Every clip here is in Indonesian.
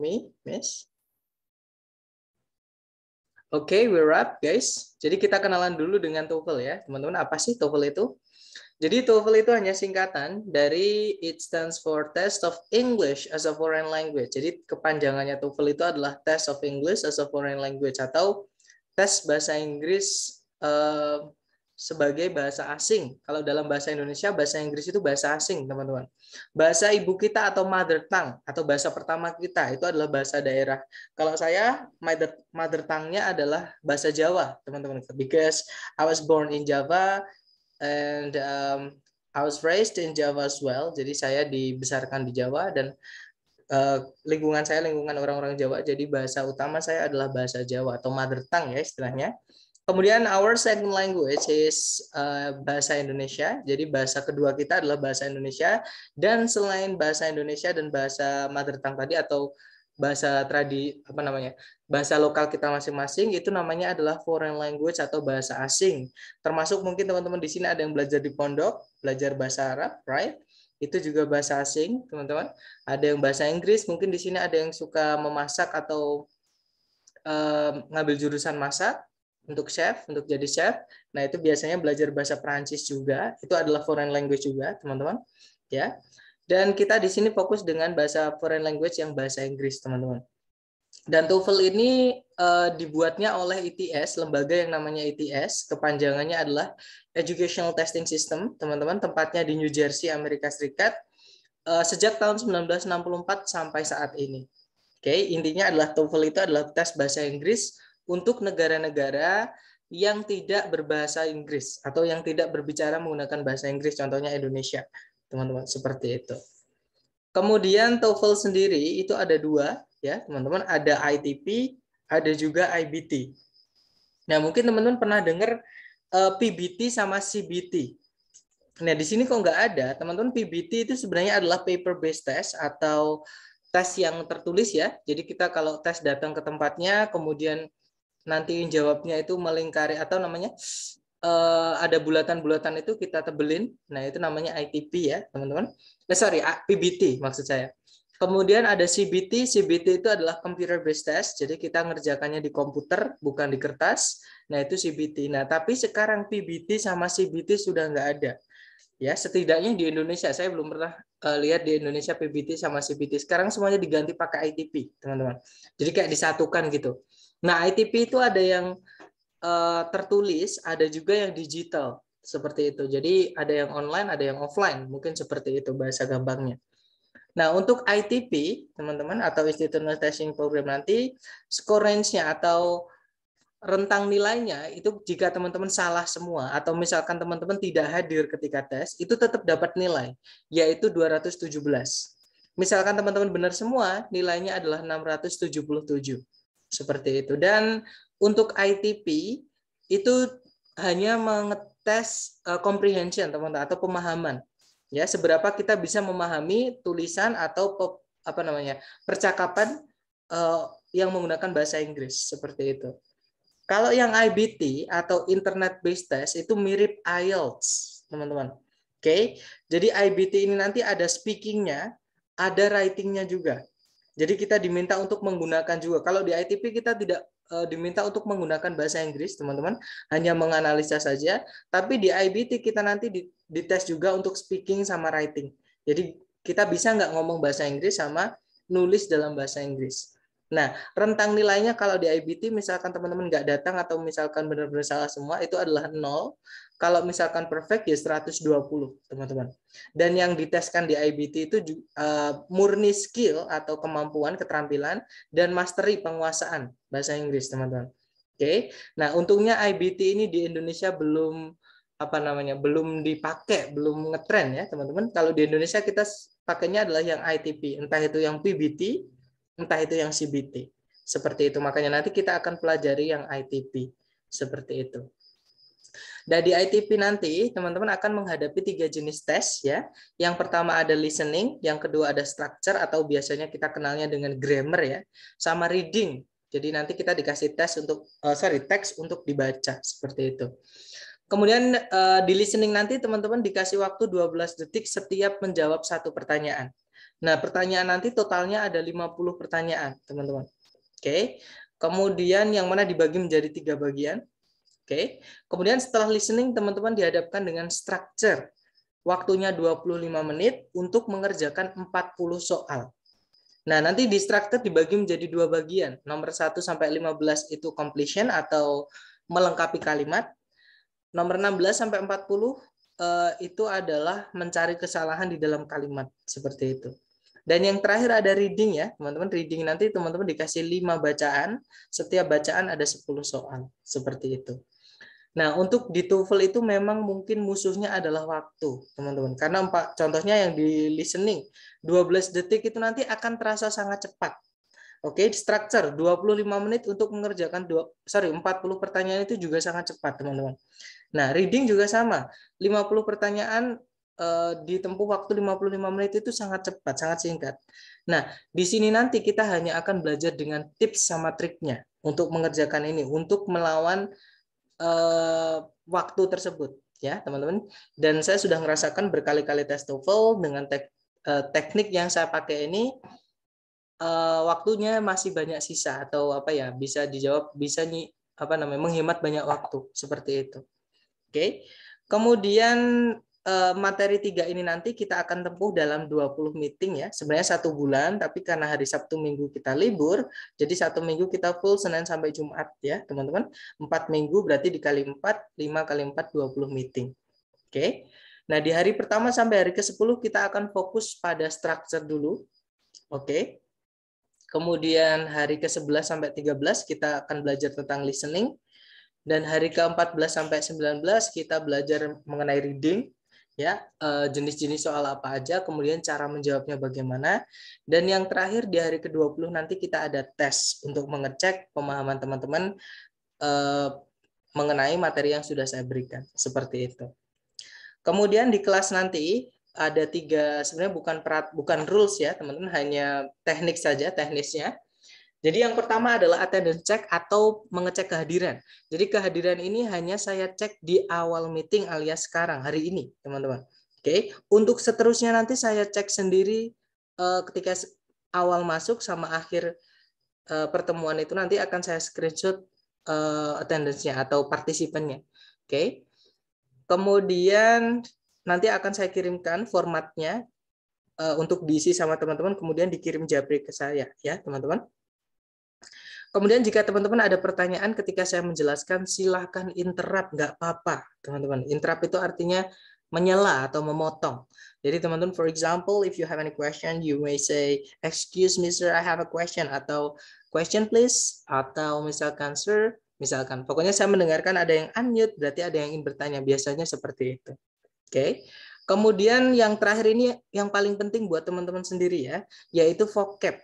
me, Miss. Oke, okay, we're up, guys. Jadi kita kenalan dulu dengan TOEFL ya. Teman-teman, apa sih TOEFL itu? Jadi TOEFL itu hanya singkatan dari it stands for Test of English as a Foreign Language. Jadi kepanjangannya TOEFL itu adalah Test of English as a Foreign Language atau tes bahasa Inggris uh, sebagai bahasa asing. Kalau dalam bahasa Indonesia, bahasa Inggris itu bahasa asing, teman-teman. Bahasa ibu kita atau mother tongue atau bahasa pertama kita itu adalah bahasa daerah. Kalau saya mother mother tongue-nya adalah bahasa Jawa, teman-teman. Because I was born in Java and um, I was raised in Java as well. Jadi saya dibesarkan di Jawa dan Uh, lingkungan saya lingkungan orang-orang Jawa jadi bahasa utama saya adalah bahasa Jawa atau mother tongue ya istilahnya Kemudian our second language is uh, bahasa Indonesia. Jadi bahasa kedua kita adalah bahasa Indonesia dan selain bahasa Indonesia dan bahasa mother tongue tadi atau bahasa tradi apa namanya bahasa lokal kita masing-masing itu namanya adalah foreign language atau bahasa asing termasuk mungkin teman-teman di sini ada yang belajar di pondok belajar bahasa Arab right itu juga bahasa asing teman-teman ada yang bahasa Inggris mungkin di sini ada yang suka memasak atau uh, ngambil jurusan masak untuk chef, untuk jadi chef. Nah, itu biasanya belajar bahasa Prancis juga. Itu adalah foreign language juga, teman-teman. Ya. Dan kita di sini fokus dengan bahasa foreign language yang bahasa Inggris, teman-teman. Dan TOEFL ini uh, dibuatnya oleh ETS, lembaga yang namanya ETS, kepanjangannya adalah Educational Testing System, teman-teman, tempatnya di New Jersey, Amerika Serikat, uh, sejak tahun 1964 sampai saat ini. Oke, okay, intinya adalah TOEFL itu adalah tes bahasa Inggris untuk negara-negara yang tidak berbahasa Inggris atau yang tidak berbicara menggunakan bahasa Inggris, contohnya Indonesia, teman-teman seperti itu. Kemudian TOEFL sendiri itu ada dua, ya teman-teman, ada ITP, ada juga IBT. Nah mungkin teman-teman pernah dengar uh, eh, PBT sama CBT. Nah di sini kok nggak ada, teman-teman PBT itu sebenarnya adalah paper based test atau tes yang tertulis ya. Jadi kita kalau tes datang ke tempatnya, kemudian nanti jawabnya itu melingkari atau namanya uh, ada bulatan-bulatan itu kita tebelin. Nah, itu namanya ITP ya, teman-teman. Eh, sorry, PBT maksud saya. Kemudian ada CBT. CBT itu adalah computer based test. Jadi kita ngerjakannya di komputer, bukan di kertas. Nah, itu CBT. Nah, tapi sekarang PBT sama CBT sudah nggak ada. Ya, setidaknya di Indonesia. Saya belum pernah uh, lihat di Indonesia PBT sama CBT. Sekarang semuanya diganti pakai ITP, teman-teman. Jadi kayak disatukan gitu. Nah, ITP itu ada yang uh, tertulis, ada juga yang digital seperti itu. Jadi ada yang online, ada yang offline, mungkin seperti itu bahasa gambarnya. Nah, untuk ITP, teman-teman, atau Institutional Testing Program nanti, skor range-nya atau rentang nilainya itu jika teman-teman salah semua atau misalkan teman-teman tidak hadir ketika tes, itu tetap dapat nilai, yaitu 217. Misalkan teman-teman benar semua, nilainya adalah 677 seperti itu. Dan untuk ITP itu hanya mengetes eh, comprehension teman-teman atau pemahaman. Ya, seberapa kita bisa memahami tulisan atau pe, apa namanya? percakapan uh, yang menggunakan bahasa Inggris seperti itu. Kalau yang IBT atau internet based test itu mirip IELTS, teman-teman. Oke. Okay? Jadi IBT ini nanti ada speakingnya, ada writingnya juga. Jadi kita diminta untuk menggunakan juga. Kalau di ITP kita tidak eh, diminta untuk menggunakan bahasa Inggris, teman-teman, hanya menganalisa saja. Tapi di IBT kita nanti dites juga untuk speaking sama writing. Jadi kita bisa nggak ngomong bahasa Inggris sama nulis dalam bahasa Inggris. Nah, rentang nilainya kalau di IBT misalkan teman-teman nggak datang atau misalkan benar-benar salah semua itu adalah nol Kalau misalkan perfect ya 120, teman-teman. Dan yang diteskan di IBT itu uh, murni skill atau kemampuan, keterampilan dan mastery penguasaan bahasa Inggris, teman-teman. Oke. Okay? Nah, untungnya IBT ini di Indonesia belum apa namanya? belum dipakai, belum ngetren ya, teman-teman. Kalau di Indonesia kita pakainya adalah yang ITP, entah itu yang PBT entah itu yang CBT. Seperti itu. Makanya nanti kita akan pelajari yang ITP. Seperti itu. Dan di ITP nanti teman-teman akan menghadapi tiga jenis tes ya. Yang pertama ada listening, yang kedua ada structure atau biasanya kita kenalnya dengan grammar ya, sama reading. Jadi nanti kita dikasih tes untuk uh, sorry teks untuk dibaca seperti itu. Kemudian eh, di listening nanti teman-teman dikasih waktu 12 detik setiap menjawab satu pertanyaan. Nah, pertanyaan nanti totalnya ada 50 pertanyaan, teman-teman. Oke. Kemudian yang mana dibagi menjadi tiga bagian. Oke. Kemudian setelah listening, teman-teman dihadapkan dengan structure. Waktunya 25 menit untuk mengerjakan 40 soal. Nah, nanti di structure dibagi menjadi dua bagian. Nomor 1 sampai 15 itu completion atau melengkapi kalimat. Nomor 16 sampai 40 eh, itu adalah mencari kesalahan di dalam kalimat seperti itu. Dan yang terakhir ada reading ya, teman-teman. Reading nanti teman-teman dikasih 5 bacaan, setiap bacaan ada 10 soal, seperti itu. Nah, untuk di TOEFL itu memang mungkin musuhnya adalah waktu, teman-teman. Karena empat contohnya yang di listening, 12 detik itu nanti akan terasa sangat cepat. Oke, okay, structure 25 menit untuk mengerjakan dua, sorry 40 pertanyaan itu juga sangat cepat, teman-teman. Nah, reading juga sama. 50 pertanyaan Eh, ditempuh waktu 55 menit itu sangat cepat, sangat singkat. Nah, di sini nanti kita hanya akan belajar dengan tips sama triknya untuk mengerjakan ini, untuk melawan uh, waktu tersebut, ya teman-teman. Dan saya sudah merasakan berkali-kali tes TOEFL dengan tek, uh, teknik yang saya pakai ini, uh, waktunya masih banyak sisa atau apa ya bisa dijawab, bisa nyi, apa namanya menghemat banyak waktu seperti itu. Oke, okay. kemudian Eh, materi tiga ini nanti kita akan tempuh dalam 20 meeting ya. Sebenarnya satu bulan, tapi karena hari Sabtu Minggu kita libur, jadi satu minggu kita full Senin sampai Jumat ya, teman-teman. Empat minggu berarti dikali empat, lima kali empat, dua puluh meeting. Oke. Okay. Nah, di hari pertama sampai hari ke-10 kita akan fokus pada structure dulu. Oke. Okay. Kemudian hari ke-11 sampai 13 kita akan belajar tentang listening. Dan hari ke-14 sampai 19 kita belajar mengenai reading, ya eh, jenis-jenis soal apa aja, kemudian cara menjawabnya bagaimana, dan yang terakhir di hari ke-20 nanti kita ada tes untuk mengecek pemahaman teman-teman eh, mengenai materi yang sudah saya berikan, seperti itu. Kemudian di kelas nanti ada tiga sebenarnya bukan perat, bukan rules ya teman-teman hanya teknik saja teknisnya jadi yang pertama adalah attendance check atau mengecek kehadiran. Jadi kehadiran ini hanya saya cek di awal meeting alias sekarang hari ini, teman-teman. Oke, untuk seterusnya nanti saya cek sendiri eh, ketika awal masuk sama akhir eh, pertemuan itu nanti akan saya screenshot eh, attendance-nya atau partisipannya. Oke. Kemudian nanti akan saya kirimkan formatnya eh, untuk diisi sama teman-teman kemudian dikirim japri ke saya ya, teman-teman. Kemudian jika teman-teman ada pertanyaan ketika saya menjelaskan, silahkan interrupt, nggak apa-apa, teman-teman. Interrupt itu artinya menyela atau memotong. Jadi teman-teman, for example, if you have any question, you may say, excuse me sir, I have a question, atau question please, atau misalkan sir, misalkan. Pokoknya saya mendengarkan ada yang unmute, berarti ada yang ingin bertanya. Biasanya seperti itu. Oke. Okay? Kemudian yang terakhir ini yang paling penting buat teman-teman sendiri ya, yaitu vocab.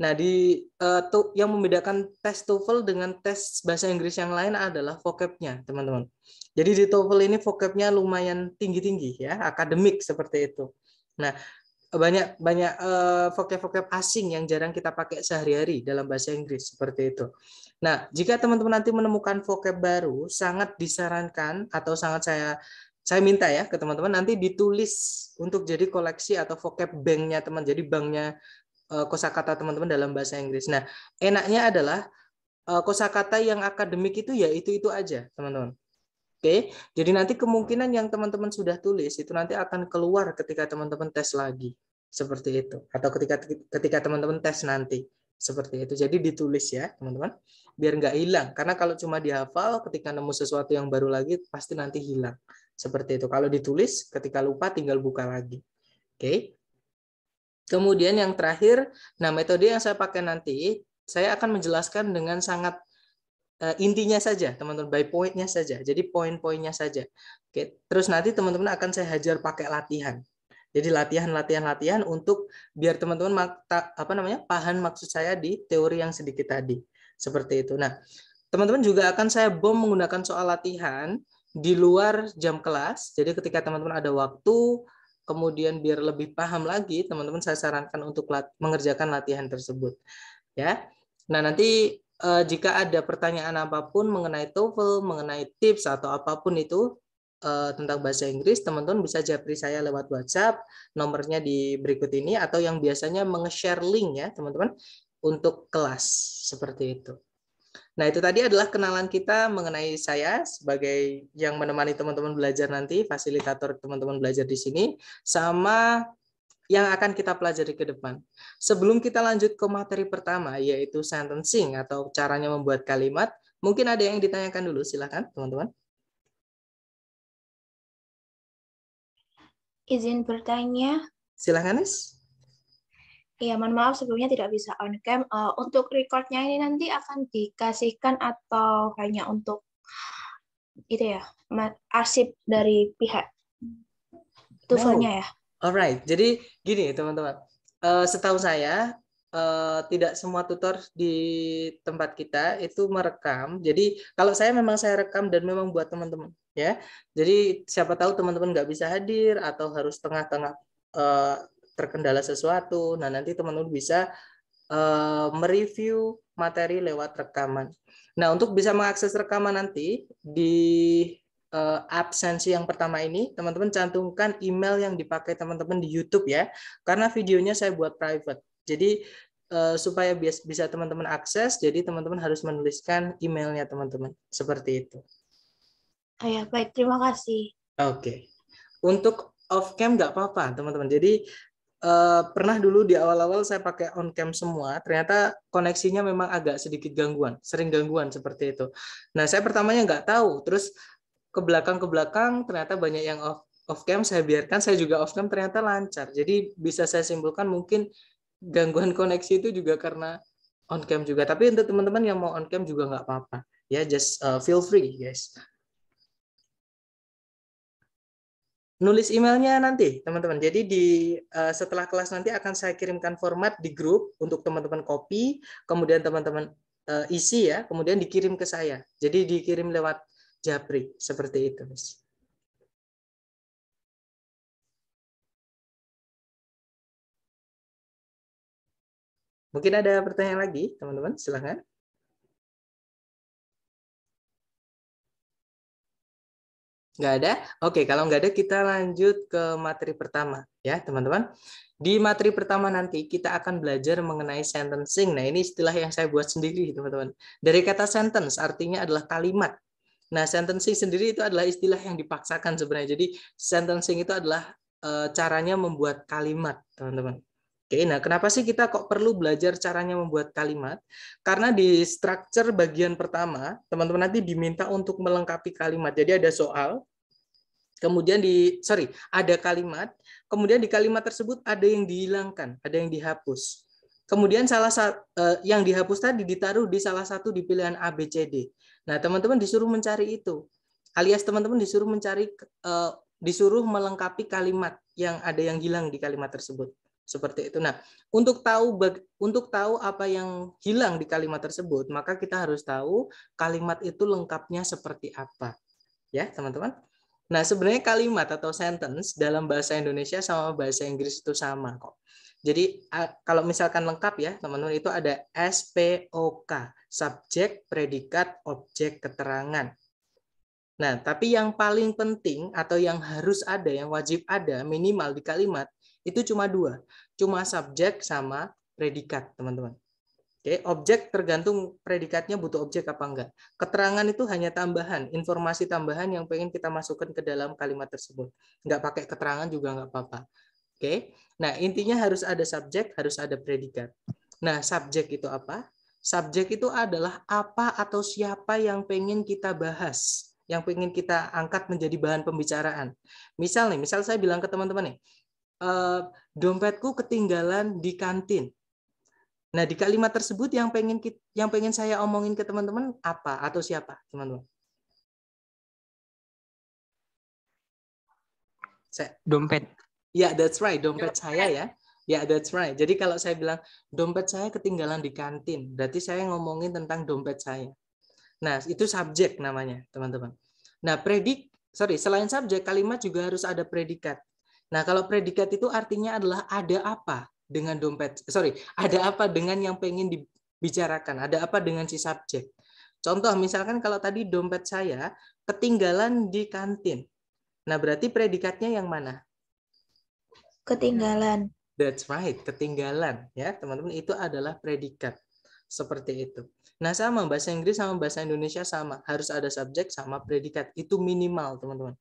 Nah, di uh, eh, tuh, yang membedakan tes TOEFL dengan tes bahasa Inggris yang lain adalah vocab-nya, teman-teman. Jadi di TOEFL ini vocab-nya lumayan tinggi-tinggi ya, akademik seperti itu. Nah, banyak banyak uh, vocab-vocab asing yang jarang kita pakai sehari-hari dalam bahasa Inggris seperti itu. Nah, jika teman-teman nanti menemukan vocab baru, sangat disarankan atau sangat saya saya minta ya ke teman-teman nanti ditulis untuk jadi koleksi atau vocab banknya teman jadi banknya Eh, kosakata teman-teman dalam bahasa Inggris. Nah, enaknya adalah eh, kosakata yang akademik itu ya itu-itu aja, teman-teman. Oke. Jadi nanti kemungkinan yang teman-teman sudah tulis itu nanti akan keluar ketika teman-teman tes lagi. Seperti itu atau ketika ketika teman-teman tes nanti. Seperti itu. Jadi ditulis ya, teman-teman. Biar nggak hilang karena kalau cuma dihafal ketika nemu sesuatu yang baru lagi pasti nanti hilang. Seperti itu. Kalau ditulis ketika lupa tinggal buka lagi. Oke. Kemudian yang terakhir, nah metode yang saya pakai nanti, saya akan menjelaskan dengan sangat uh, intinya saja, teman-teman, by point-nya saja. Jadi poin-poinnya saja. Oke, terus nanti teman-teman akan saya hajar pakai latihan. Jadi latihan, latihan, latihan untuk biar teman-teman apa namanya paham maksud saya di teori yang sedikit tadi seperti itu. Nah, teman-teman juga akan saya bom menggunakan soal latihan di luar jam kelas. Jadi ketika teman-teman ada waktu kemudian biar lebih paham lagi teman-teman saya sarankan untuk mengerjakan latihan tersebut ya nah nanti eh, jika ada pertanyaan apapun mengenai TOEFL mengenai tips atau apapun itu eh, tentang bahasa Inggris teman-teman bisa japri saya lewat WhatsApp nomornya di berikut ini atau yang biasanya meng-share link ya teman-teman untuk kelas seperti itu Nah, itu tadi adalah kenalan kita mengenai saya sebagai yang menemani teman-teman belajar nanti, fasilitator teman-teman belajar di sini, sama yang akan kita pelajari ke depan. Sebelum kita lanjut ke materi pertama, yaitu sentencing atau caranya membuat kalimat, mungkin ada yang ditanyakan dulu, silahkan teman-teman. Izin bertanya. Silahkan, Nis. Iya, mohon maaf sebelumnya tidak bisa on cam. Uh, untuk recordnya ini nanti akan dikasihkan atau hanya untuk itu ya, arsip dari pihak tuvelnya no. ya. Alright, jadi gini teman-teman. Uh, setahu saya uh, tidak semua tutor di tempat kita itu merekam. Jadi kalau saya memang saya rekam dan memang buat teman-teman ya. Jadi siapa tahu teman-teman nggak bisa hadir atau harus tengah-tengah uh, terkendala sesuatu. Nah, nanti teman-teman bisa uh, mereview materi lewat rekaman. Nah, untuk bisa mengakses rekaman nanti di uh, eh, absensi yang pertama ini, teman-teman cantumkan email yang dipakai teman-teman di YouTube ya. Karena videonya saya buat private. Jadi uh, supaya bisa teman-teman akses, jadi teman-teman harus menuliskan emailnya teman-teman. Seperti itu. Oh ya, baik. Terima kasih. Oke. Okay. Untuk off cam nggak apa-apa teman-teman. Jadi uh, pernah dulu di awal-awal saya pakai on cam semua, ternyata koneksinya memang agak sedikit gangguan, sering gangguan seperti itu. Nah, saya pertamanya nggak tahu, terus ke belakang ke belakang ternyata banyak yang off off cam saya biarkan, saya juga off cam ternyata lancar. Jadi bisa saya simpulkan mungkin gangguan koneksi itu juga karena on cam juga. Tapi untuk teman-teman yang mau on cam juga nggak apa-apa. Ya, just uh, feel free, guys. nulis emailnya nanti teman-teman. Jadi di uh, setelah kelas nanti akan saya kirimkan format di grup untuk teman-teman copy, kemudian teman-teman uh, isi ya, kemudian dikirim ke saya. Jadi dikirim lewat Japri seperti itu, mas. Mungkin ada pertanyaan lagi, teman-teman? Silahkan. Nggak ada? Oke, kalau nggak ada kita lanjut ke materi pertama ya, teman-teman. Di materi pertama nanti kita akan belajar mengenai sentencing. Nah, ini istilah yang saya buat sendiri, teman-teman. Dari kata sentence artinya adalah kalimat. Nah, sentencing sendiri itu adalah istilah yang dipaksakan sebenarnya. Jadi, sentencing itu adalah eh, caranya membuat kalimat, teman-teman. Oke, nah kenapa sih kita kok perlu belajar caranya membuat kalimat? Karena di structure bagian pertama, teman-teman nanti diminta untuk melengkapi kalimat. Jadi ada soal, kemudian di sorry, ada kalimat, kemudian di kalimat tersebut ada yang dihilangkan, ada yang dihapus. Kemudian salah eh, yang dihapus tadi ditaruh di salah satu di pilihan A, B, C, D. Nah, teman-teman disuruh mencari itu. Alias teman-teman disuruh mencari eh, disuruh melengkapi kalimat yang ada yang hilang di kalimat tersebut seperti itu. Nah, untuk tahu untuk tahu apa yang hilang di kalimat tersebut, maka kita harus tahu kalimat itu lengkapnya seperti apa. Ya, teman-teman. Nah, sebenarnya kalimat atau sentence dalam bahasa Indonesia sama bahasa Inggris itu sama kok. Jadi kalau misalkan lengkap ya, teman-teman itu ada SPOK, subjek, predikat, objek, keterangan. Nah, tapi yang paling penting atau yang harus ada, yang wajib ada minimal di kalimat itu cuma dua, cuma subjek sama predikat, teman-teman. Oke, objek tergantung predikatnya butuh objek apa enggak. Keterangan itu hanya tambahan, informasi tambahan yang pengen kita masukkan ke dalam kalimat tersebut. Enggak pakai keterangan juga enggak apa-apa. Oke. Nah, intinya harus ada subjek, harus ada predikat. Nah, subjek itu apa? Subjek itu adalah apa atau siapa yang pengen kita bahas, yang pengen kita angkat menjadi bahan pembicaraan. Misal nih, misal saya bilang ke teman-teman nih, Eh, dompetku ketinggalan di kantin. Nah, di kalimat tersebut yang pengen yang pengen saya omongin ke teman-teman apa atau siapa, teman-teman? Dompet. Ya, yeah, that's right, dompet, dompet saya ya. Ya, yeah, that's right. Jadi kalau saya bilang dompet saya ketinggalan di kantin, berarti saya ngomongin tentang dompet saya. Nah, itu subjek namanya, teman-teman. Nah, predik sorry, selain subjek kalimat juga harus ada predikat. Nah, kalau predikat itu artinya adalah ada apa dengan dompet, sorry, ada apa dengan yang pengen dibicarakan, ada apa dengan si subjek. Contoh, misalkan kalau tadi dompet saya ketinggalan di kantin. Nah, berarti predikatnya yang mana? Ketinggalan. That's right, ketinggalan. Ya, teman-teman, itu adalah predikat. Seperti itu. Nah, sama bahasa Inggris sama bahasa Indonesia sama. Harus ada subjek sama predikat. Itu minimal, teman-teman.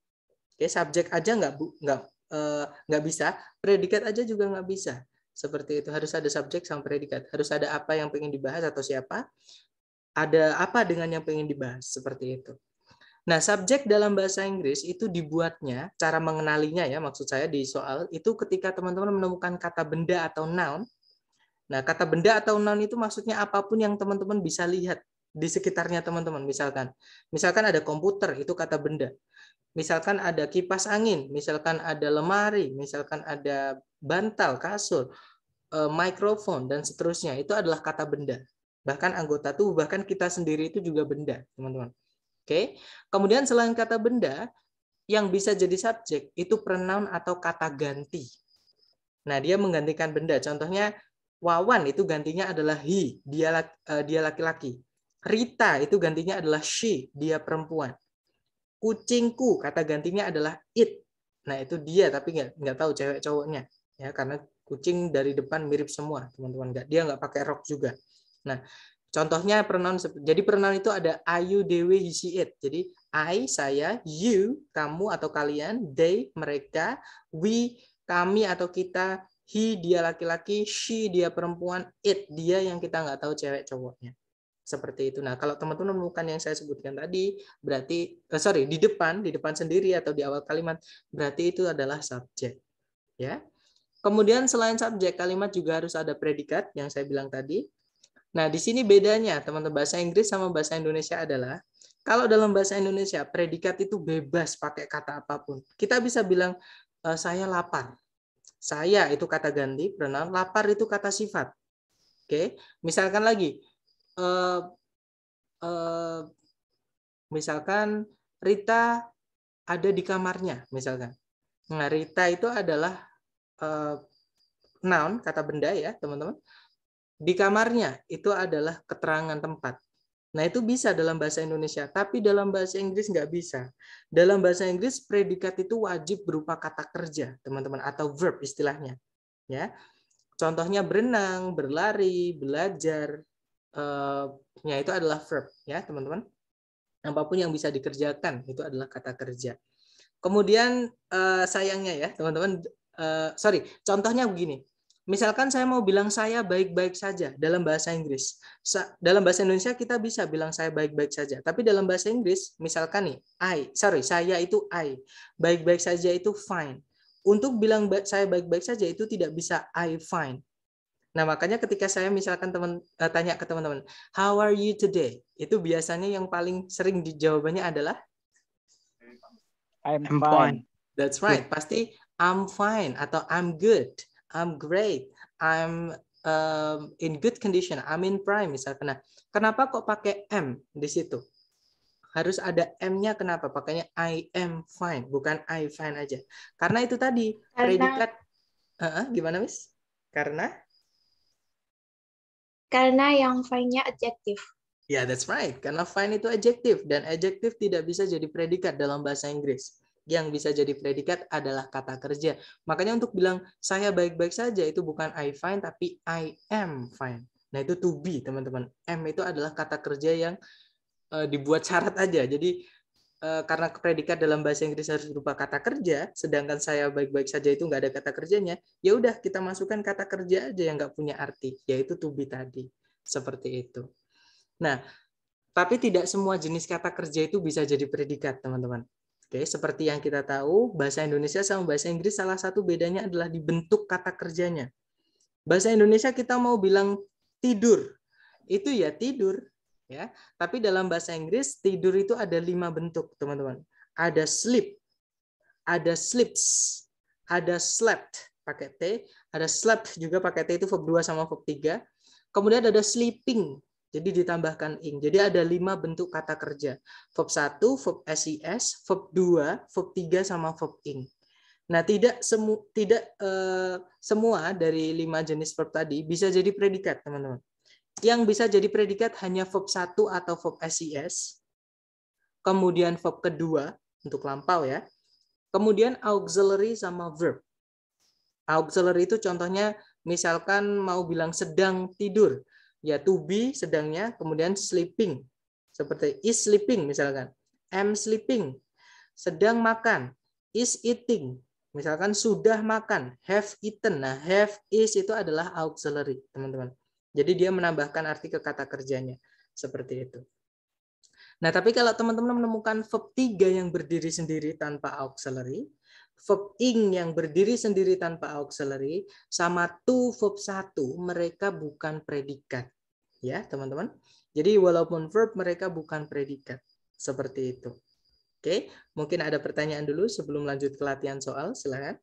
Oke, subjek aja nggak, bu, nggak Eh, nggak bisa predikat aja juga nggak bisa seperti itu harus ada subjek sama predikat harus ada apa yang pengen dibahas atau siapa ada apa dengan yang pengen dibahas seperti itu nah subjek dalam bahasa Inggris itu dibuatnya cara mengenalinya ya maksud saya di soal itu ketika teman-teman menemukan kata benda atau noun nah kata benda atau noun itu maksudnya apapun yang teman-teman bisa lihat di sekitarnya teman-teman misalkan misalkan ada komputer itu kata benda Misalkan ada kipas angin, misalkan ada lemari, misalkan ada bantal, kasur, eh, mikrofon dan seterusnya. Itu adalah kata benda. Bahkan anggota tubuh, bahkan kita sendiri itu juga benda, teman-teman. Oke. Kemudian selain kata benda, yang bisa jadi subjek itu pronoun atau kata ganti. Nah, dia menggantikan benda. Contohnya Wawan itu gantinya adalah he, dia eh, dia laki-laki. Rita itu gantinya adalah she, dia perempuan kucingku kata gantinya adalah it nah itu dia tapi nggak nggak tahu cewek cowoknya ya karena kucing dari depan mirip semua teman-teman nggak dia nggak pakai rok juga nah contohnya pronoun jadi pronoun itu ada ayu dewi he she it jadi I saya you kamu atau kalian they mereka we kami atau kita he dia laki-laki she dia perempuan it dia yang kita nggak tahu cewek cowoknya seperti itu. Nah, kalau teman-teman menemukan yang saya sebutkan tadi, berarti eh, sorry di depan, di depan sendiri atau di awal kalimat, berarti itu adalah subjek. Ya. Kemudian selain subjek, kalimat juga harus ada predikat yang saya bilang tadi. Nah, di sini bedanya teman-teman bahasa Inggris sama bahasa Indonesia adalah kalau dalam bahasa Indonesia predikat itu bebas pakai kata apapun. Kita bisa bilang eh, saya lapar. Saya itu kata ganti pronoun, lapar itu kata sifat. Oke, misalkan lagi uh, uh, misalkan Rita ada di kamarnya, misalkan. Nah, Rita itu adalah uh, noun, kata benda ya, teman-teman. Di kamarnya itu adalah keterangan tempat. Nah, itu bisa dalam bahasa Indonesia, tapi dalam bahasa Inggris nggak bisa. Dalam bahasa Inggris, predikat itu wajib berupa kata kerja, teman-teman, atau verb istilahnya. Ya, Contohnya berenang, berlari, belajar, nya eh, itu adalah verb ya teman-teman apapun yang bisa dikerjakan itu adalah kata kerja kemudian eh, sayangnya ya teman-teman eh, sorry contohnya begini Misalkan saya mau bilang saya baik-baik saja dalam bahasa Inggris. dalam bahasa Indonesia kita bisa bilang saya baik-baik saja. Tapi dalam bahasa Inggris, misalkan nih, I, sorry, saya itu I. Baik-baik saja itu fine. Untuk bilang saya baik-baik saja itu tidak bisa I fine. Nah, makanya ketika saya misalkan teman eh, tanya ke teman-teman, "How are you today?" Itu biasanya yang paling sering dijawabannya adalah I'm fine. That's right. Pasti I'm fine atau I'm good, I'm great, I'm um, in good condition, I'm in prime misalkan. Nah, kenapa kok pakai M di situ? Harus ada M-nya kenapa? Pakainya I am fine, bukan I fine aja. Karena itu tadi predikat uh -uh, gimana, Miss? Karena karena yang fine-nya adjektif. Ya, yeah, that's right. Karena fine itu adjektif dan adjektif tidak bisa jadi predikat dalam bahasa Inggris. Yang bisa jadi predikat adalah kata kerja. Makanya untuk bilang saya baik-baik saja itu bukan I fine tapi I am fine. Nah, itu to be, teman-teman. M itu adalah kata kerja yang uh, dibuat syarat aja. Jadi Eh, karena predikat dalam bahasa Inggris harus berupa kata kerja, sedangkan saya baik-baik saja itu nggak ada kata kerjanya, ya udah kita masukkan kata kerja aja yang nggak punya arti, yaitu to be tadi. Seperti itu. Nah, tapi tidak semua jenis kata kerja itu bisa jadi predikat, teman-teman. Oke, seperti yang kita tahu, bahasa Indonesia sama bahasa Inggris salah satu bedanya adalah dibentuk kata kerjanya. Bahasa Indonesia kita mau bilang tidur, itu ya tidur, ya. Tapi dalam bahasa Inggris tidur itu ada lima bentuk, teman-teman. Ada sleep, ada sleeps, ada slept pakai T, ada slept juga pakai T itu verb 2 sama verb 3. Kemudian ada sleeping, jadi ditambahkan ing. Jadi ada lima bentuk kata kerja. Verb 1, verb SES, verb 2, verb 3 sama verb ing. Nah, tidak semu tidak uh, semua dari lima jenis verb tadi bisa jadi predikat, teman-teman yang bisa jadi predikat hanya verb 1 atau verb SES, kemudian verb kedua untuk lampau ya, kemudian auxiliary sama verb. Auxiliary itu contohnya misalkan mau bilang sedang tidur, ya to be sedangnya, kemudian sleeping, seperti is sleeping misalkan, am sleeping, sedang makan, is eating, misalkan sudah makan, have eaten. Nah, have is itu adalah auxiliary, teman-teman. Jadi dia menambahkan arti ke kata kerjanya. Seperti itu. Nah, tapi kalau teman-teman menemukan verb 3 yang berdiri sendiri tanpa auxiliary, verb ing yang berdiri sendiri tanpa auxiliary, sama to verb 1, mereka bukan predikat. Ya, teman-teman. Jadi walaupun verb mereka bukan predikat. Seperti itu. Oke, mungkin ada pertanyaan dulu sebelum lanjut ke latihan soal, silakan.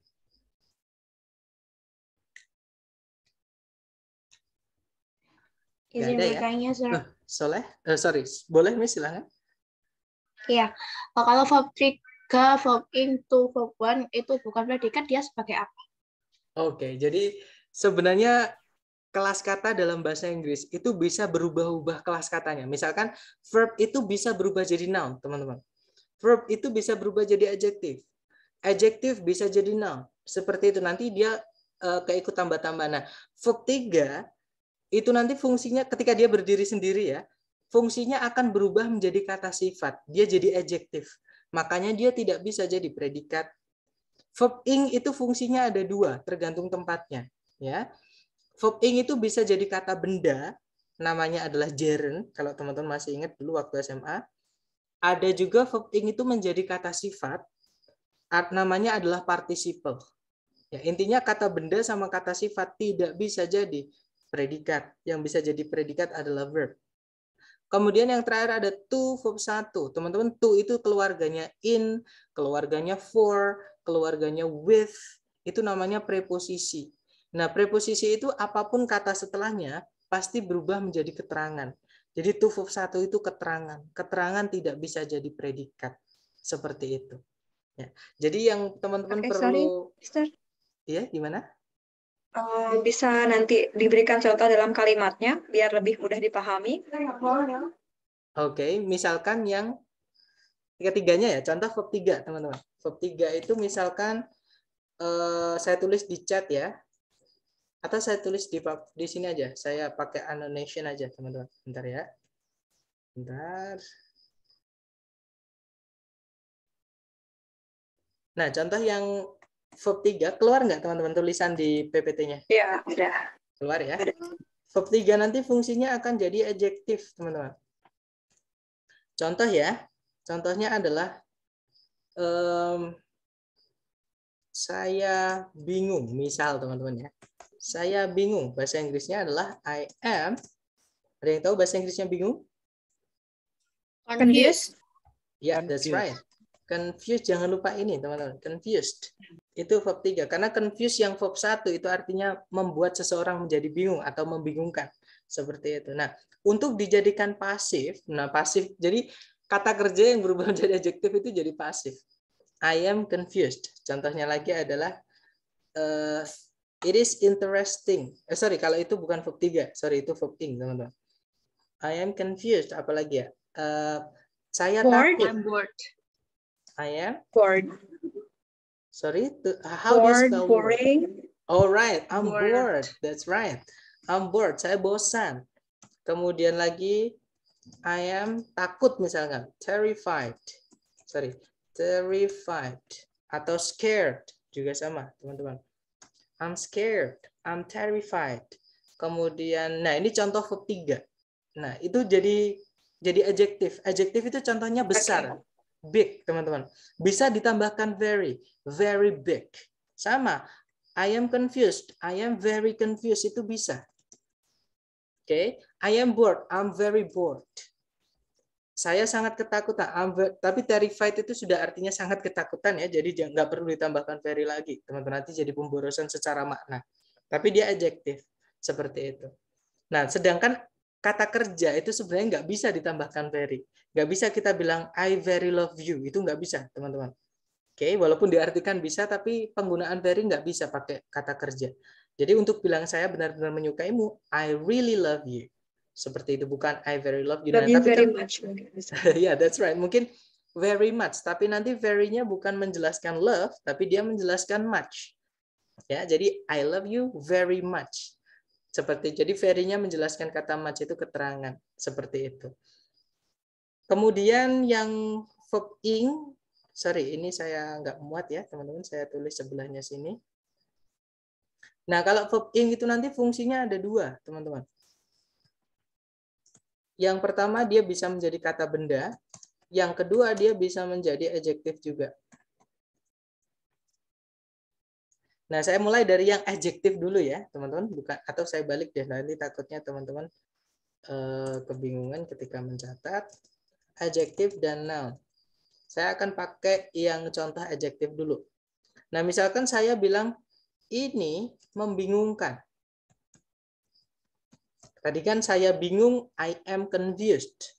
Izin ya? bertanya, ya? Sir. soleh? Uh, sorry, boleh Miss silahkan. Iya, oh, kalau verb 3, verb into, verb 1 itu bukan predikat, dia sebagai apa? Oke, okay, jadi sebenarnya kelas kata dalam bahasa Inggris itu bisa berubah-ubah kelas katanya. Misalkan verb itu bisa berubah jadi noun, teman-teman. Verb itu bisa berubah jadi adjektif. Adjektif bisa jadi noun. Seperti itu nanti dia uh, keikut tambah-tambah. Nah, verb 3 itu nanti fungsinya ketika dia berdiri sendiri ya, fungsinya akan berubah menjadi kata sifat. Dia jadi adjektif. Makanya dia tidak bisa jadi predikat. Verb ing itu fungsinya ada dua, tergantung tempatnya. Ya, verb ing itu bisa jadi kata benda, namanya adalah gerund. Kalau teman-teman masih ingat dulu waktu SMA, ada juga verb ing itu menjadi kata sifat, namanya adalah participle. Ya, intinya kata benda sama kata sifat tidak bisa jadi predikat. Yang bisa jadi predikat adalah verb. Kemudian yang terakhir ada to verb 1. Teman-teman, to itu keluarganya in, keluarganya for, keluarganya with. Itu namanya preposisi. Nah, preposisi itu apapun kata setelahnya pasti berubah menjadi keterangan. Jadi to verb 1 itu keterangan. Keterangan tidak bisa jadi predikat. Seperti itu. Ya. Jadi yang teman-teman okay, perlu... Sorry, Iya, gimana? Eh, bisa nanti diberikan contoh dalam kalimatnya biar lebih mudah dipahami. Oke, okay, misalkan yang ketiganya ya, contoh verb 3, teman-teman. Verb 3 itu misalkan uh, saya tulis di chat ya, atau saya tulis di di sini aja. Saya pakai annotation aja, teman-teman. Bentar ya. Bentar. Nah, contoh yang verb 3 keluar nggak teman-teman tulisan di PPT-nya? Iya, ada. Keluar ya. Ada. 3 nanti fungsinya akan jadi adjektif, teman-teman. Contoh ya. Contohnya adalah um, saya bingung, misal teman-teman ya. Saya bingung, bahasa Inggrisnya adalah I am. Ada yang tahu bahasa Inggrisnya bingung? Confused. Ya, yeah, that's right confused jangan lupa ini teman-teman confused itu verb 3 karena confused yang verb satu itu artinya membuat seseorang menjadi bingung atau membingungkan seperti itu nah untuk dijadikan pasif nah pasif jadi kata kerja yang berubah menjadi adjektif itu jadi pasif I am confused contohnya lagi adalah uh, it is interesting eh, sorry kalau itu bukan verb 3 sorry itu verb ing teman-teman I am confused apalagi ya uh, saya bored. takut I'm bored I am? Bored. Sorry, to, how bored, does the boring? All oh, right, I'm bored. bored. That's right. I'm bored. Saya bosan. Kemudian lagi, I am takut misalkan, terrified. Sorry, terrified atau scared juga sama, teman-teman. I'm scared, I'm terrified. Kemudian, nah ini contoh ketiga. Nah, itu jadi jadi adjektif. Adjektif itu contohnya besar big, teman-teman. Bisa ditambahkan very, very big. Sama, I am confused, I am very confused itu bisa. Oke, okay? I am bored, I'm very bored. Saya sangat ketakutan, I'm very, tapi terrified itu sudah artinya sangat ketakutan ya, jadi nggak perlu ditambahkan very lagi. Teman-teman nanti jadi pemborosan secara makna. Tapi dia adjektif, seperti itu. Nah, sedangkan kata kerja itu sebenarnya nggak bisa ditambahkan very. Nggak bisa kita bilang I very love you. Itu nggak bisa, teman-teman. Oke, walaupun diartikan bisa, tapi penggunaan very nggak bisa pakai kata kerja. Jadi untuk bilang saya benar-benar menyukaimu, I really love you. Seperti itu bukan I very love you. Love nah, you tapi very kan, much. ya, yeah, that's right. Mungkin very much, tapi nanti very-nya bukan menjelaskan love, tapi dia menjelaskan much. Ya, jadi I love you very much. Seperti jadi Ferinya menjelaskan kata match itu keterangan seperti itu. Kemudian yang verb ing, sorry ini saya nggak muat ya teman-teman, saya tulis sebelahnya sini. Nah kalau verb ing itu nanti fungsinya ada dua teman-teman. Yang pertama dia bisa menjadi kata benda, yang kedua dia bisa menjadi adjektif juga. Nah, saya mulai dari yang adjektif dulu ya, teman-teman. Bukan atau saya balik deh nanti takutnya teman-teman eh, kebingungan ketika mencatat adjektif dan noun. Saya akan pakai yang contoh adjektif dulu. Nah, misalkan saya bilang ini membingungkan. Tadi kan saya bingung, I am confused.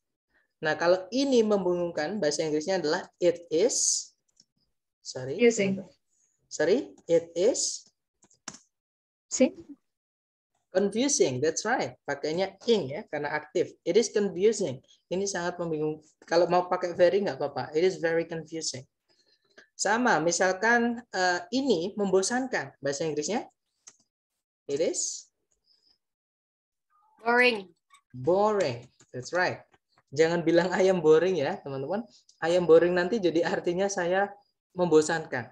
Nah, kalau ini membingungkan, bahasa Inggrisnya adalah it is sorry. Using. Sorry, it is Sing. confusing. That's right. Pakainya ing ya karena aktif. It is confusing. Ini sangat membingung. Kalau mau pakai very nggak apa-apa. It is very confusing. Sama, misalkan uh, ini membosankan bahasa Inggrisnya. It is boring. Boring. That's right. Jangan bilang ayam boring ya, teman-teman. Ayam boring nanti jadi artinya saya membosankan.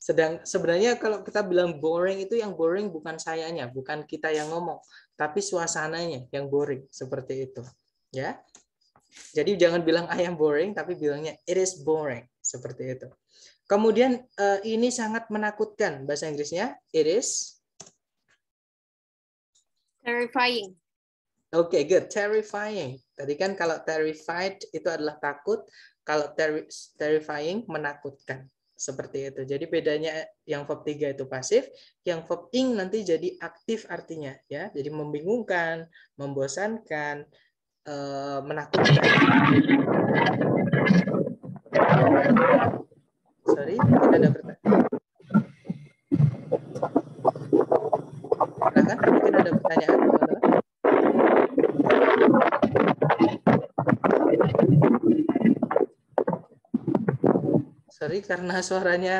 Sedang sebenarnya kalau kita bilang boring itu yang boring bukan sayanya, bukan kita yang ngomong, tapi suasananya yang boring seperti itu, ya. Jadi jangan bilang ayam ah, boring tapi bilangnya it is boring seperti itu. Kemudian eh, ini sangat menakutkan bahasa Inggrisnya it is terrifying. Oke, okay, good. Terrifying. Tadi kan kalau terrified itu adalah takut, kalau ter terrifying menakutkan seperti itu. Jadi bedanya yang verb 3 itu pasif, yang verb ing nanti jadi aktif artinya ya. Jadi membingungkan, membosankan, eh, menakutkan. Sorry, tidak ada pertanyaan. Silakan, mungkin ada pertanyaan. sorry karena suaranya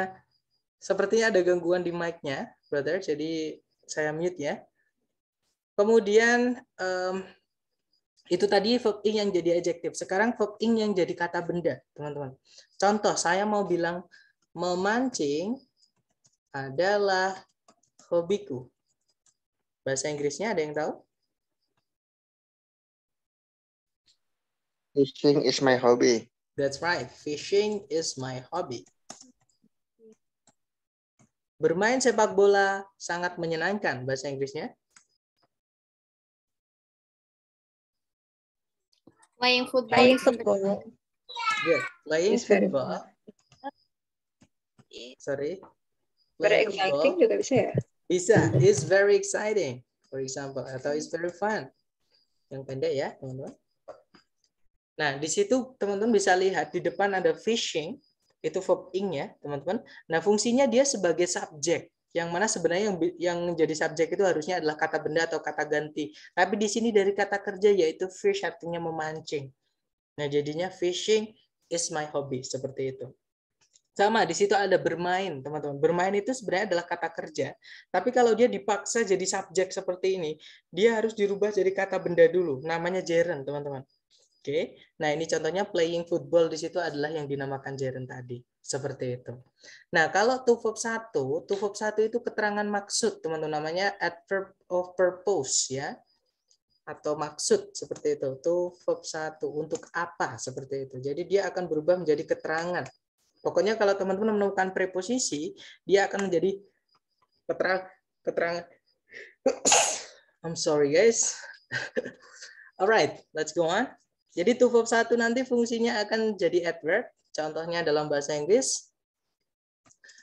sepertinya ada gangguan di mic-nya, brother. Jadi saya mute ya. Kemudian um, itu tadi verb ing yang jadi adjektif. Sekarang verb ing yang jadi kata benda, teman-teman. Contoh, saya mau bilang memancing adalah hobiku. Bahasa Inggrisnya ada yang tahu? Fishing is my hobby. That's right. Fishing is my hobby. Bermain sepak bola sangat menyenangkan bahasa Inggrisnya. Playing football. Playing football. Good. Playing football. Sorry. Very exciting juga bisa ya? Bisa. It's very exciting. For example, atau it's very fun. Yang pendek ya, teman-teman. Nah, di situ teman-teman bisa lihat di depan ada fishing itu verb ing ya, teman-teman. Nah, fungsinya dia sebagai subjek yang mana sebenarnya yang yang menjadi subjek itu harusnya adalah kata benda atau kata ganti. Tapi di sini dari kata kerja yaitu fish artinya memancing. Nah, jadinya fishing is my hobby seperti itu. Sama di situ ada bermain, teman-teman. Bermain itu sebenarnya adalah kata kerja, tapi kalau dia dipaksa jadi subjek seperti ini, dia harus dirubah jadi kata benda dulu. Namanya gerund, teman-teman. Oke. Nah, ini contohnya playing football di situ adalah yang dinamakan gerund tadi. Seperti itu. Nah, kalau to verb 1, to verb 1 itu keterangan maksud, teman-teman namanya adverb of purpose ya. Atau maksud seperti itu. To verb 1 untuk apa seperti itu. Jadi dia akan berubah menjadi keterangan. Pokoknya kalau teman-teman menemukan preposisi, dia akan menjadi keterang keterangan I'm sorry guys. Alright, let's go on. Jadi to verb 1 nanti fungsinya akan jadi adverb. Contohnya dalam bahasa Inggris.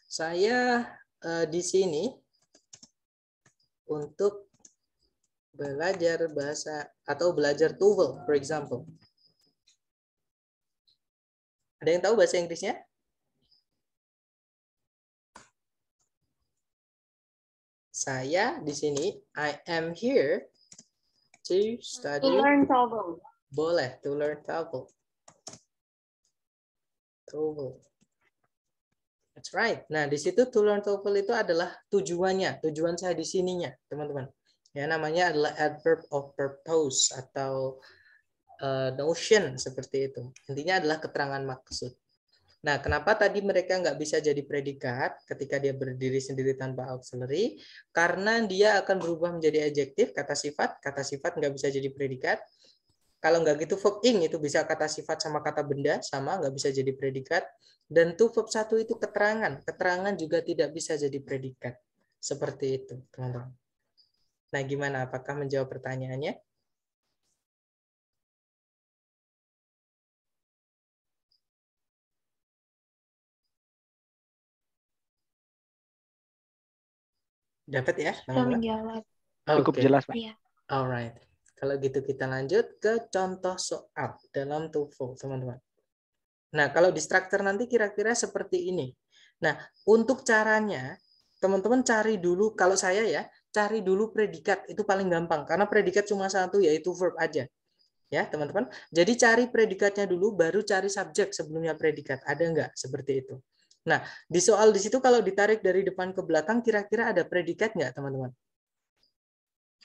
Saya uh, di sini untuk belajar bahasa atau belajar TOEFL, for example. Ada yang tahu bahasa Inggrisnya? Saya di sini, I am here to study. To learn TOEFL. Boleh, to learn trouble, TOEFL. That's right. Nah, di situ to learn TOEFL itu adalah tujuannya, tujuan saya di sininya, teman-teman. Ya, namanya adalah adverb of purpose atau uh, notion seperti itu. Intinya adalah keterangan maksud. Nah, kenapa tadi mereka nggak bisa jadi predikat ketika dia berdiri sendiri tanpa auxiliary? Karena dia akan berubah menjadi adjektif, kata sifat, kata sifat nggak bisa jadi predikat, kalau nggak gitu verb ing itu bisa kata sifat sama kata benda sama nggak bisa jadi predikat. Dan tuh verb satu itu keterangan. Keterangan juga tidak bisa jadi predikat. Seperti itu, teman-teman. Nah, gimana? Apakah menjawab pertanyaannya? Dapat ya? Sudah menjawab. Cukup jelas, Pak. Iya. Alright. Kalau gitu kita lanjut ke contoh soal dalam TOEFL, teman-teman. Nah, kalau di structure nanti kira-kira seperti ini. Nah, untuk caranya, teman-teman cari dulu, kalau saya ya, cari dulu predikat, itu paling gampang. Karena predikat cuma satu, yaitu verb aja. Ya, teman-teman. Jadi cari predikatnya dulu, baru cari subjek sebelumnya predikat. Ada nggak? Seperti itu. Nah, di soal di situ kalau ditarik dari depan ke belakang, kira-kira ada predikat nggak, teman-teman?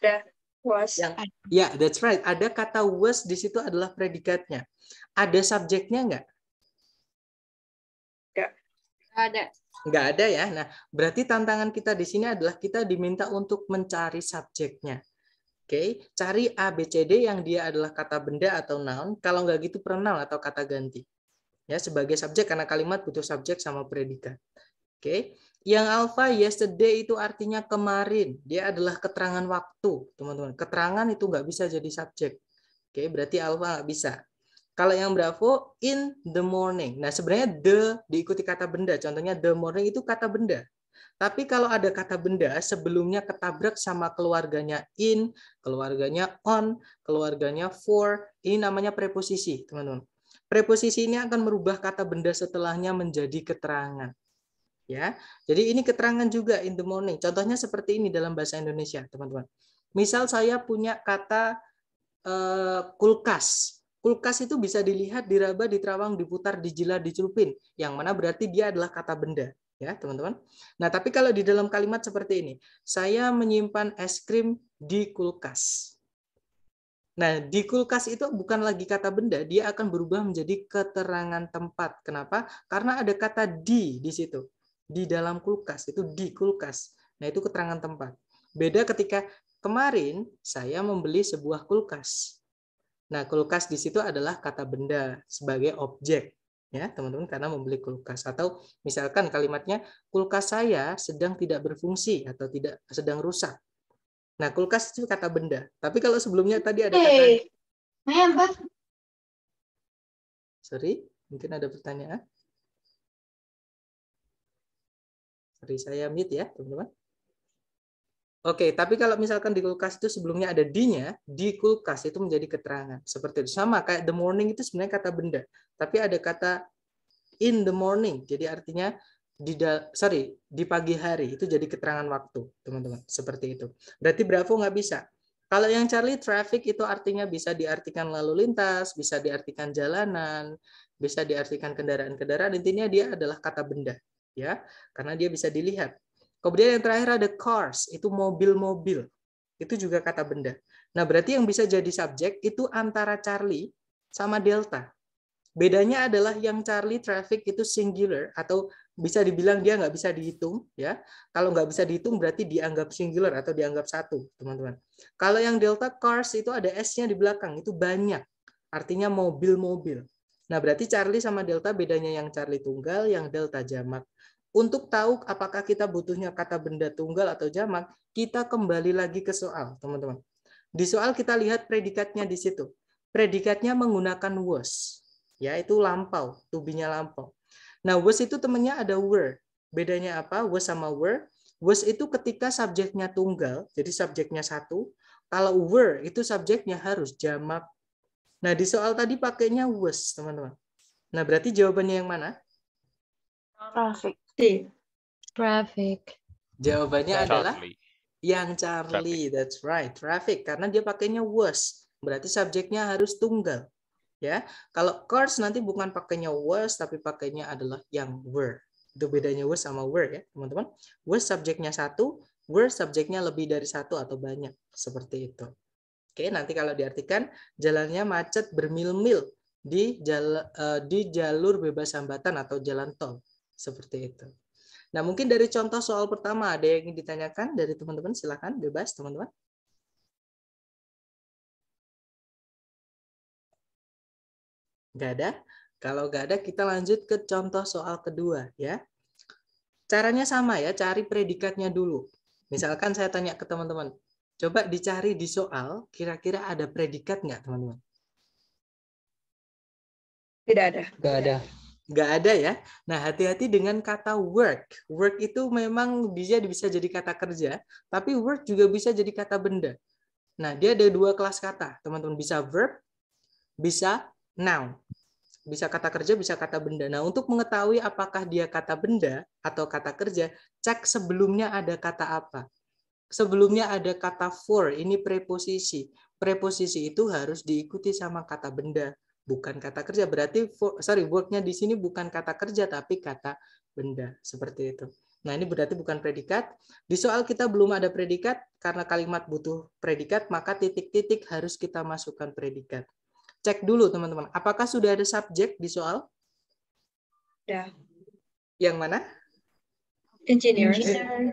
Ada. Was. Yang, ya, that's right. Ada kata was di situ adalah predikatnya. Ada subjeknya nggak? Nggak. Ada. Nggak ada ya. Nah, berarti tantangan kita di sini adalah kita diminta untuk mencari subjeknya. Oke, okay? cari A, B, C, D yang dia adalah kata benda atau noun. Kalau nggak gitu pronoun atau kata ganti. Ya, sebagai subjek karena kalimat butuh subjek sama predikat. Oke. Okay? Yang alfa yesterday itu artinya kemarin. Dia adalah keterangan waktu, teman-teman. Keterangan itu nggak bisa jadi subjek. Oke, berarti alfa nggak bisa. Kalau yang bravo, in the morning. Nah, sebenarnya the diikuti kata benda. Contohnya the morning itu kata benda. Tapi kalau ada kata benda sebelumnya ketabrak sama keluarganya in, keluarganya on, keluarganya for, ini namanya preposisi, teman-teman. Preposisi ini akan merubah kata benda setelahnya menjadi keterangan ya. Jadi ini keterangan juga in the morning. Contohnya seperti ini dalam bahasa Indonesia, teman-teman. Misal saya punya kata eh, kulkas. Kulkas itu bisa dilihat, diraba, diterawang, diputar, dijilat, dicelupin, yang mana berarti dia adalah kata benda, ya, teman-teman. Nah, tapi kalau di dalam kalimat seperti ini, saya menyimpan es krim di kulkas. Nah, di kulkas itu bukan lagi kata benda, dia akan berubah menjadi keterangan tempat. Kenapa? Karena ada kata di di situ di dalam kulkas, itu di kulkas. Nah, itu keterangan tempat. Beda ketika kemarin saya membeli sebuah kulkas. Nah, kulkas di situ adalah kata benda sebagai objek ya, teman-teman karena membeli kulkas atau misalkan kalimatnya kulkas saya sedang tidak berfungsi atau tidak sedang rusak. Nah, kulkas itu kata benda. Tapi kalau sebelumnya tadi ada kata Sorry, mungkin ada pertanyaan? Dari saya mit ya, teman-teman. Oke, tapi kalau misalkan di kulkas itu sebelumnya ada D-nya, di kulkas itu menjadi keterangan. Seperti itu. Sama kayak the morning itu sebenarnya kata benda. Tapi ada kata in the morning. Jadi artinya di sorry di pagi hari itu jadi keterangan waktu teman-teman seperti itu berarti Bravo nggak bisa kalau yang Charlie traffic itu artinya bisa diartikan lalu lintas bisa diartikan jalanan bisa diartikan kendaraan-kendaraan intinya dia adalah kata benda ya karena dia bisa dilihat. Kemudian yang terakhir ada cars, itu mobil-mobil. Itu juga kata benda. Nah, berarti yang bisa jadi subjek itu antara Charlie sama Delta. Bedanya adalah yang Charlie traffic itu singular atau bisa dibilang dia nggak bisa dihitung ya. Kalau nggak bisa dihitung berarti dianggap singular atau dianggap satu, teman-teman. Kalau yang Delta cars itu ada S-nya di belakang, itu banyak. Artinya mobil-mobil. Nah, berarti Charlie sama Delta bedanya yang Charlie tunggal, yang Delta jamak. Untuk tahu apakah kita butuhnya kata benda tunggal atau jamak, kita kembali lagi ke soal, teman-teman. Di soal kita lihat predikatnya di situ. Predikatnya menggunakan was, yaitu lampau, tubinya lampau. Nah, was itu temannya ada were. Bedanya apa? Was sama were. Was itu ketika subjeknya tunggal, jadi subjeknya satu. Kalau were itu subjeknya harus jamak. Nah, di soal tadi pakainya was, teman-teman. Nah, berarti jawabannya yang mana? Traffic. D. Traffic. Jawabannya Charlie. adalah yang Charlie. Traffic. That's right. Traffic karena dia pakainya was. Berarti subjeknya harus tunggal. Ya. Kalau cars nanti bukan pakainya was tapi pakainya adalah yang were. Itu bedanya was sama were ya, teman-teman. Was subjeknya satu, were subjeknya lebih dari satu atau banyak. Seperti itu. Oke, nanti kalau diartikan jalannya macet bermil-mil di, jala, eh, di jalur bebas hambatan atau jalan tol. Seperti itu. Nah, mungkin dari contoh soal pertama ada yang ingin ditanyakan dari teman-teman silahkan bebas teman-teman. Gak ada? Kalau gak ada kita lanjut ke contoh soal kedua ya. Caranya sama ya, cari predikatnya dulu. Misalkan saya tanya ke teman-teman, coba dicari di soal kira-kira ada predikat nggak teman-teman? Tidak ada. Tidak ada nggak ada ya. Nah, hati-hati dengan kata work. Work itu memang bisa bisa jadi kata kerja, tapi work juga bisa jadi kata benda. Nah, dia ada dua kelas kata, teman-teman. Bisa verb, bisa noun. Bisa kata kerja, bisa kata benda. Nah, untuk mengetahui apakah dia kata benda atau kata kerja, cek sebelumnya ada kata apa. Sebelumnya ada kata for, ini preposisi. Preposisi itu harus diikuti sama kata benda bukan kata kerja berarti for, sorry worknya di sini bukan kata kerja tapi kata benda seperti itu. Nah ini berarti bukan predikat. Di soal kita belum ada predikat karena kalimat butuh predikat maka titik-titik harus kita masukkan predikat. Cek dulu teman-teman apakah sudah ada subjek di soal? Ya. Yang mana? Engineers.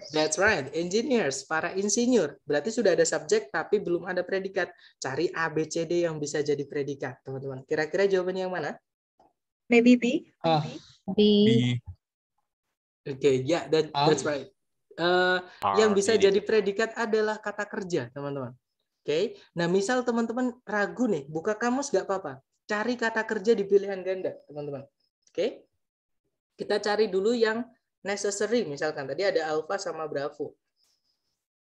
That's right, engineers, para insinyur. Berarti sudah ada subjek tapi belum ada predikat. Cari A, B, C, D yang bisa jadi predikat, teman-teman. Kira-kira jawabannya yang mana? Maybe B. Uh, B. B. Oke, okay, ya, yeah, that, ah. that's right. Uh, yang bisa jadi predikat adalah kata kerja, teman-teman. Oke, okay? nah misal teman-teman ragu nih, buka kamus nggak apa-apa. Cari kata kerja di pilihan ganda, teman-teman. Oke, okay? kita cari dulu yang necessary misalkan tadi ada Alpha sama bravo.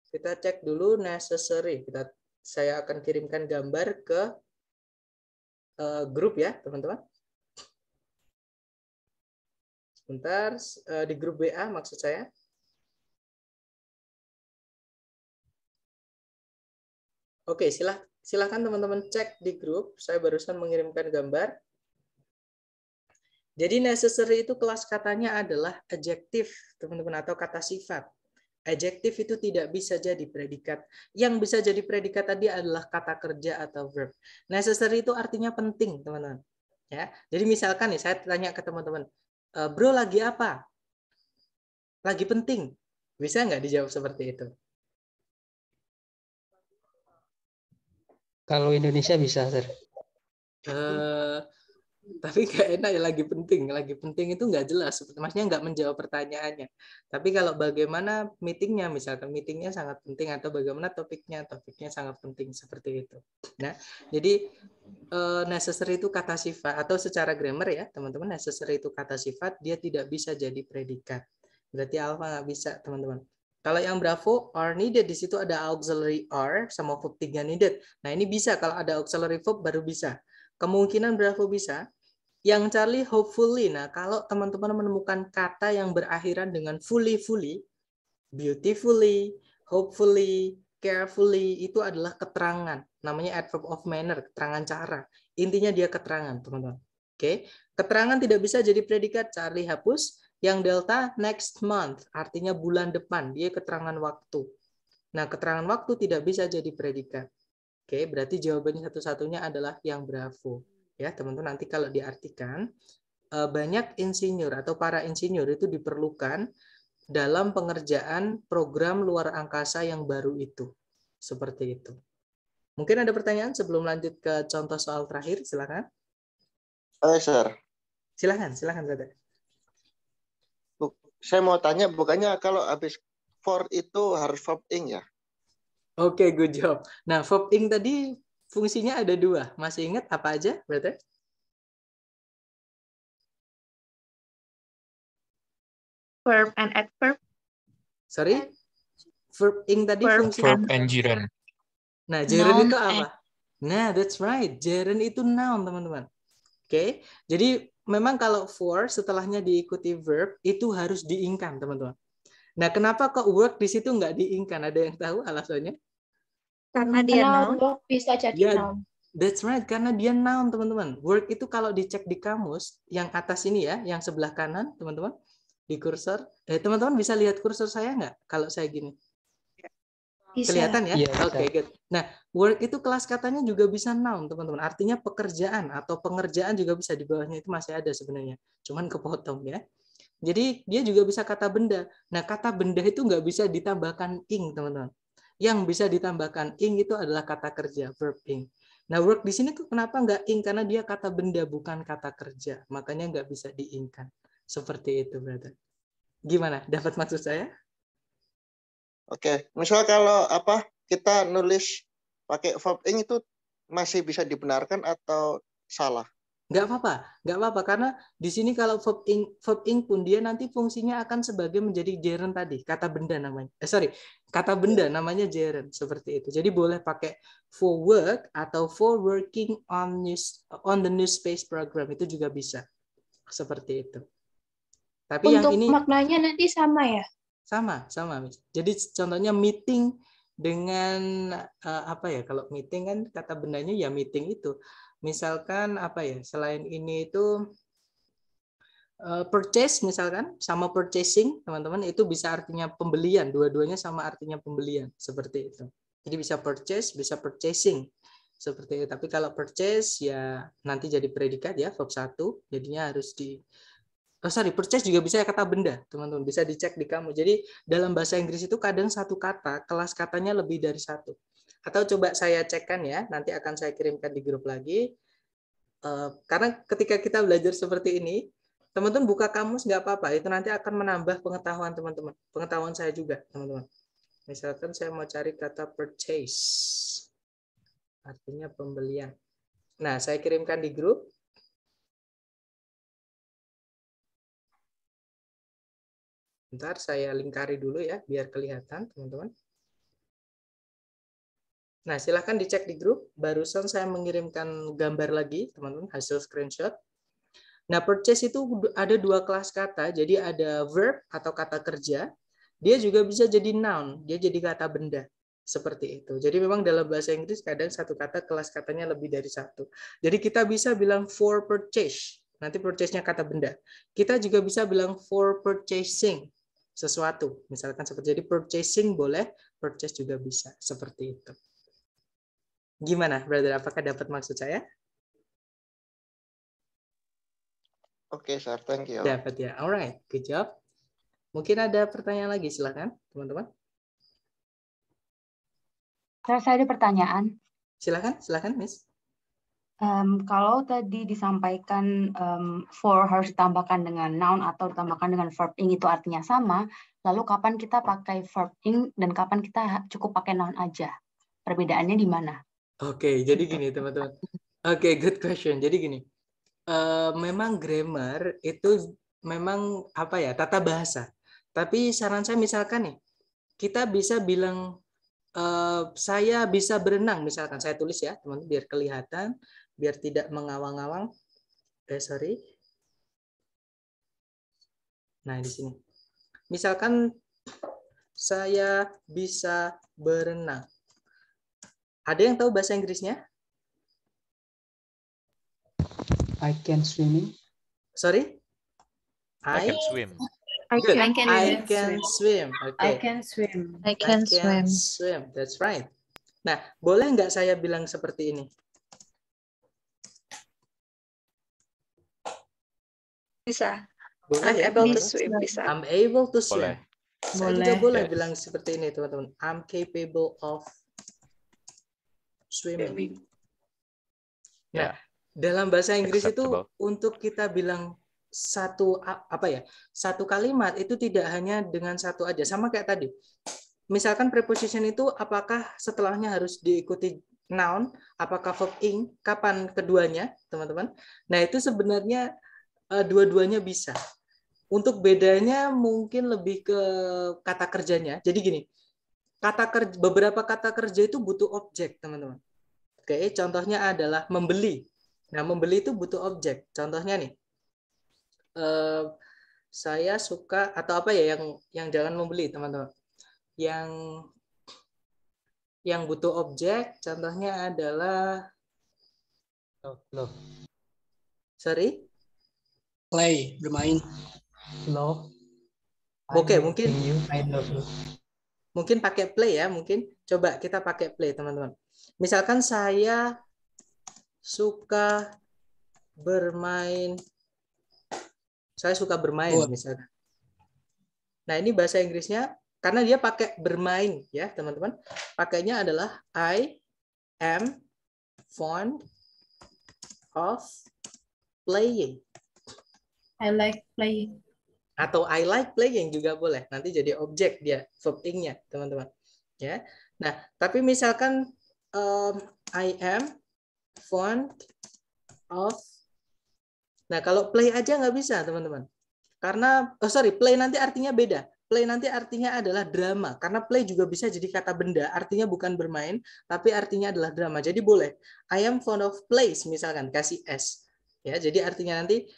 Kita cek dulu necessary. Kita saya akan kirimkan gambar ke uh, grup ya, teman-teman. Sebentar uh, di grup WA maksud saya. Oke, silah, silahkan teman-teman cek di grup. Saya barusan mengirimkan gambar. Jadi necessary itu kelas katanya adalah adjektif, teman-teman, atau kata sifat. Adjektif itu tidak bisa jadi predikat. Yang bisa jadi predikat tadi adalah kata kerja atau verb. Necessary itu artinya penting, teman-teman. Ya. Jadi misalkan nih saya tanya ke teman-teman, e, "Bro, lagi apa?" Lagi penting. Bisa nggak dijawab seperti itu? Kalau Indonesia bisa, Sir. Uh, tapi nggak enak ya lagi penting lagi penting itu nggak jelas maksudnya nggak menjawab pertanyaannya tapi kalau bagaimana meetingnya misalkan meetingnya sangat penting atau bagaimana topiknya topiknya sangat penting seperti itu nah jadi eh, necessary itu kata sifat atau secara grammar ya teman-teman necessary itu kata sifat dia tidak bisa jadi predikat berarti alpha nggak bisa teman-teman kalau yang Bravo, are needed di situ ada auxiliary are sama verb tiga needed. Nah, ini bisa kalau ada auxiliary verb baru bisa. Kemungkinan Bravo bisa, yang Charlie hopefully. Nah, kalau teman-teman menemukan kata yang berakhiran dengan fully fully, beautifully, hopefully, carefully itu adalah keterangan. Namanya adverb of manner, keterangan cara. Intinya dia keterangan, teman-teman. Oke. Keterangan tidak bisa jadi predikat Charlie hapus. Yang delta next month artinya bulan depan. Dia keterangan waktu. Nah, keterangan waktu tidak bisa jadi predikat. Oke, berarti jawabannya satu-satunya adalah yang bravo ya teman-teman nanti kalau diartikan eh, banyak insinyur atau para insinyur itu diperlukan dalam pengerjaan program luar angkasa yang baru itu seperti itu mungkin ada pertanyaan sebelum lanjut ke contoh soal terakhir silakan Oke, sir silakan silakan saja saya mau tanya bukannya kalau habis for itu harus verb ing ya oke okay, good job nah verb ing tadi fungsinya ada dua. Masih ingat apa aja, brother? Verb and adverb. Sorry? Verb ing tadi verb fungsi. Verb and gerund. Nah, gerund itu apa? Nah, that's right. Gerund itu noun, teman-teman. Oke, okay? jadi memang kalau for setelahnya diikuti verb itu harus diingkan, teman-teman. Nah, kenapa kok work di situ nggak diingkan? Ada yang tahu alasannya? Karena hmm, dia noun. noun. Bisa jadi Yeah, noun. That's right, karena dia noun, teman-teman. Work itu kalau dicek di kamus, yang atas ini ya, yang sebelah kanan, teman-teman, di kursor. Eh, teman-teman bisa lihat kursor saya nggak kalau saya gini? Bisa. Kelihatan ya? ya Oke, okay, good. Nah, work itu kelas katanya juga bisa noun, teman-teman. Artinya pekerjaan atau pengerjaan juga bisa di bawahnya itu masih ada sebenarnya. Cuman kepotong ya. Jadi dia juga bisa kata benda. Nah, kata benda itu nggak bisa ditambahkan ing, teman-teman yang bisa ditambahkan ing itu adalah kata kerja verb ing. Nah work di sini kenapa nggak ing karena dia kata benda bukan kata kerja makanya nggak bisa diingkan seperti itu brother. Gimana? Dapat maksud saya? Oke, misal kalau apa kita nulis pakai verb ing itu masih bisa dibenarkan atau salah? Nggak apa-apa, nggak apa-apa karena di sini kalau verb ing, verb ing pun dia nanti fungsinya akan sebagai menjadi gerund tadi, kata benda namanya. Eh, sorry, kata benda iya. namanya gerund seperti itu. Jadi boleh pakai for work atau for working on news on the new space program itu juga bisa seperti itu. Tapi Untuk yang ini maknanya nanti sama ya? Sama, sama. Jadi contohnya meeting dengan uh, apa ya? Kalau meeting kan kata bendanya ya meeting itu misalkan apa ya selain ini itu eh, purchase misalkan sama purchasing teman-teman itu bisa artinya pembelian dua-duanya sama artinya pembelian seperti itu jadi bisa purchase bisa purchasing seperti itu tapi kalau purchase ya nanti jadi predikat ya verb satu jadinya harus di oh sorry purchase juga bisa ya kata benda teman-teman bisa dicek di kamu jadi dalam bahasa Inggris itu kadang satu kata kelas katanya lebih dari satu atau coba saya cekkan ya, nanti akan saya kirimkan di grup lagi. Uh, karena ketika kita belajar seperti ini, teman-teman buka kamus nggak apa-apa, itu nanti akan menambah pengetahuan teman-teman. Pengetahuan saya juga, teman-teman. Misalkan saya mau cari kata purchase, artinya pembelian. Nah, saya kirimkan di grup. ntar saya lingkari dulu ya, biar kelihatan, teman-teman. Nah, silahkan dicek di grup. Barusan saya mengirimkan gambar lagi, teman-teman, hasil screenshot. Nah, purchase itu ada dua kelas kata. Jadi ada verb atau kata kerja. Dia juga bisa jadi noun, dia jadi kata benda. Seperti itu. Jadi memang dalam bahasa Inggris kadang satu kata kelas katanya lebih dari satu. Jadi kita bisa bilang for purchase. Nanti purchase-nya kata benda. Kita juga bisa bilang for purchasing sesuatu. Misalkan seperti jadi purchasing boleh, purchase juga bisa. Seperti itu. Gimana, brother? Apakah dapat maksud saya? Oke, okay, sir. Thank you. Dapat ya. Alright, good job. Mungkin ada pertanyaan lagi, silahkan teman-teman. Kalau saya ada pertanyaan. Silakan, silakan, Miss. Um, kalau tadi disampaikan um, for harus ditambahkan dengan noun atau ditambahkan dengan verb ing itu artinya sama, lalu kapan kita pakai verb ing dan kapan kita cukup pakai noun aja? Perbedaannya di mana? Oke, okay, jadi gini teman-teman. Oke, okay, good question. Jadi gini, uh, memang grammar itu memang apa ya tata bahasa. Tapi saran saya misalkan nih, kita bisa bilang uh, saya bisa berenang misalkan saya tulis ya teman-teman biar kelihatan, biar tidak mengawang-awang. Eh sorry. Nah di sini, misalkan saya bisa berenang ada yang tahu bahasa Inggrisnya? I can swimming. Sorry? I, I can swim. I can, I can, I can swim. swim. Okay. I can swim. I can, I can swim. swim. That's right. Nah, boleh nggak saya bilang seperti ini? Bisa. Boleh I'm ya? able to swim. Bisa. I'm able to swim. Boleh. Saya boleh. juga boleh yes. bilang seperti ini, teman-teman. I'm capable of swimming. Nah, yeah. dalam bahasa Inggris Acceptable. itu untuk kita bilang satu apa ya satu kalimat itu tidak hanya dengan satu aja sama kayak tadi misalkan preposition itu apakah setelahnya harus diikuti noun apakah verb ing kapan keduanya teman-teman nah itu sebenarnya eh, dua-duanya bisa untuk bedanya mungkin lebih ke kata kerjanya jadi gini kata kerja beberapa kata kerja itu butuh objek teman-teman okay, contohnya adalah membeli. Nah, membeli itu butuh objek. Contohnya nih, uh, saya suka atau apa ya yang yang jangan membeli teman-teman. Yang yang butuh objek, contohnya adalah love. Sorry? Play, bermain. Love. Oke, okay, mungkin. You, I love you. Mungkin pakai play ya, mungkin. Coba kita pakai play, teman-teman. Misalkan saya suka bermain saya suka bermain oh. misalkan. Nah, ini bahasa Inggrisnya karena dia pakai bermain ya, teman-teman. Pakainya adalah I am fond of playing. I like playing. Atau I like playing juga boleh. Nanti jadi objek dia verb nya teman-teman. Ya. Nah, tapi misalkan um, I am fond of. Nah, kalau play aja nggak bisa, teman-teman. Karena, oh sorry, play nanti artinya beda. Play nanti artinya adalah drama. Karena play juga bisa jadi kata benda. Artinya bukan bermain, tapi artinya adalah drama. Jadi boleh. I am fond of plays, misalkan. Kasih S. Ya, jadi artinya nanti,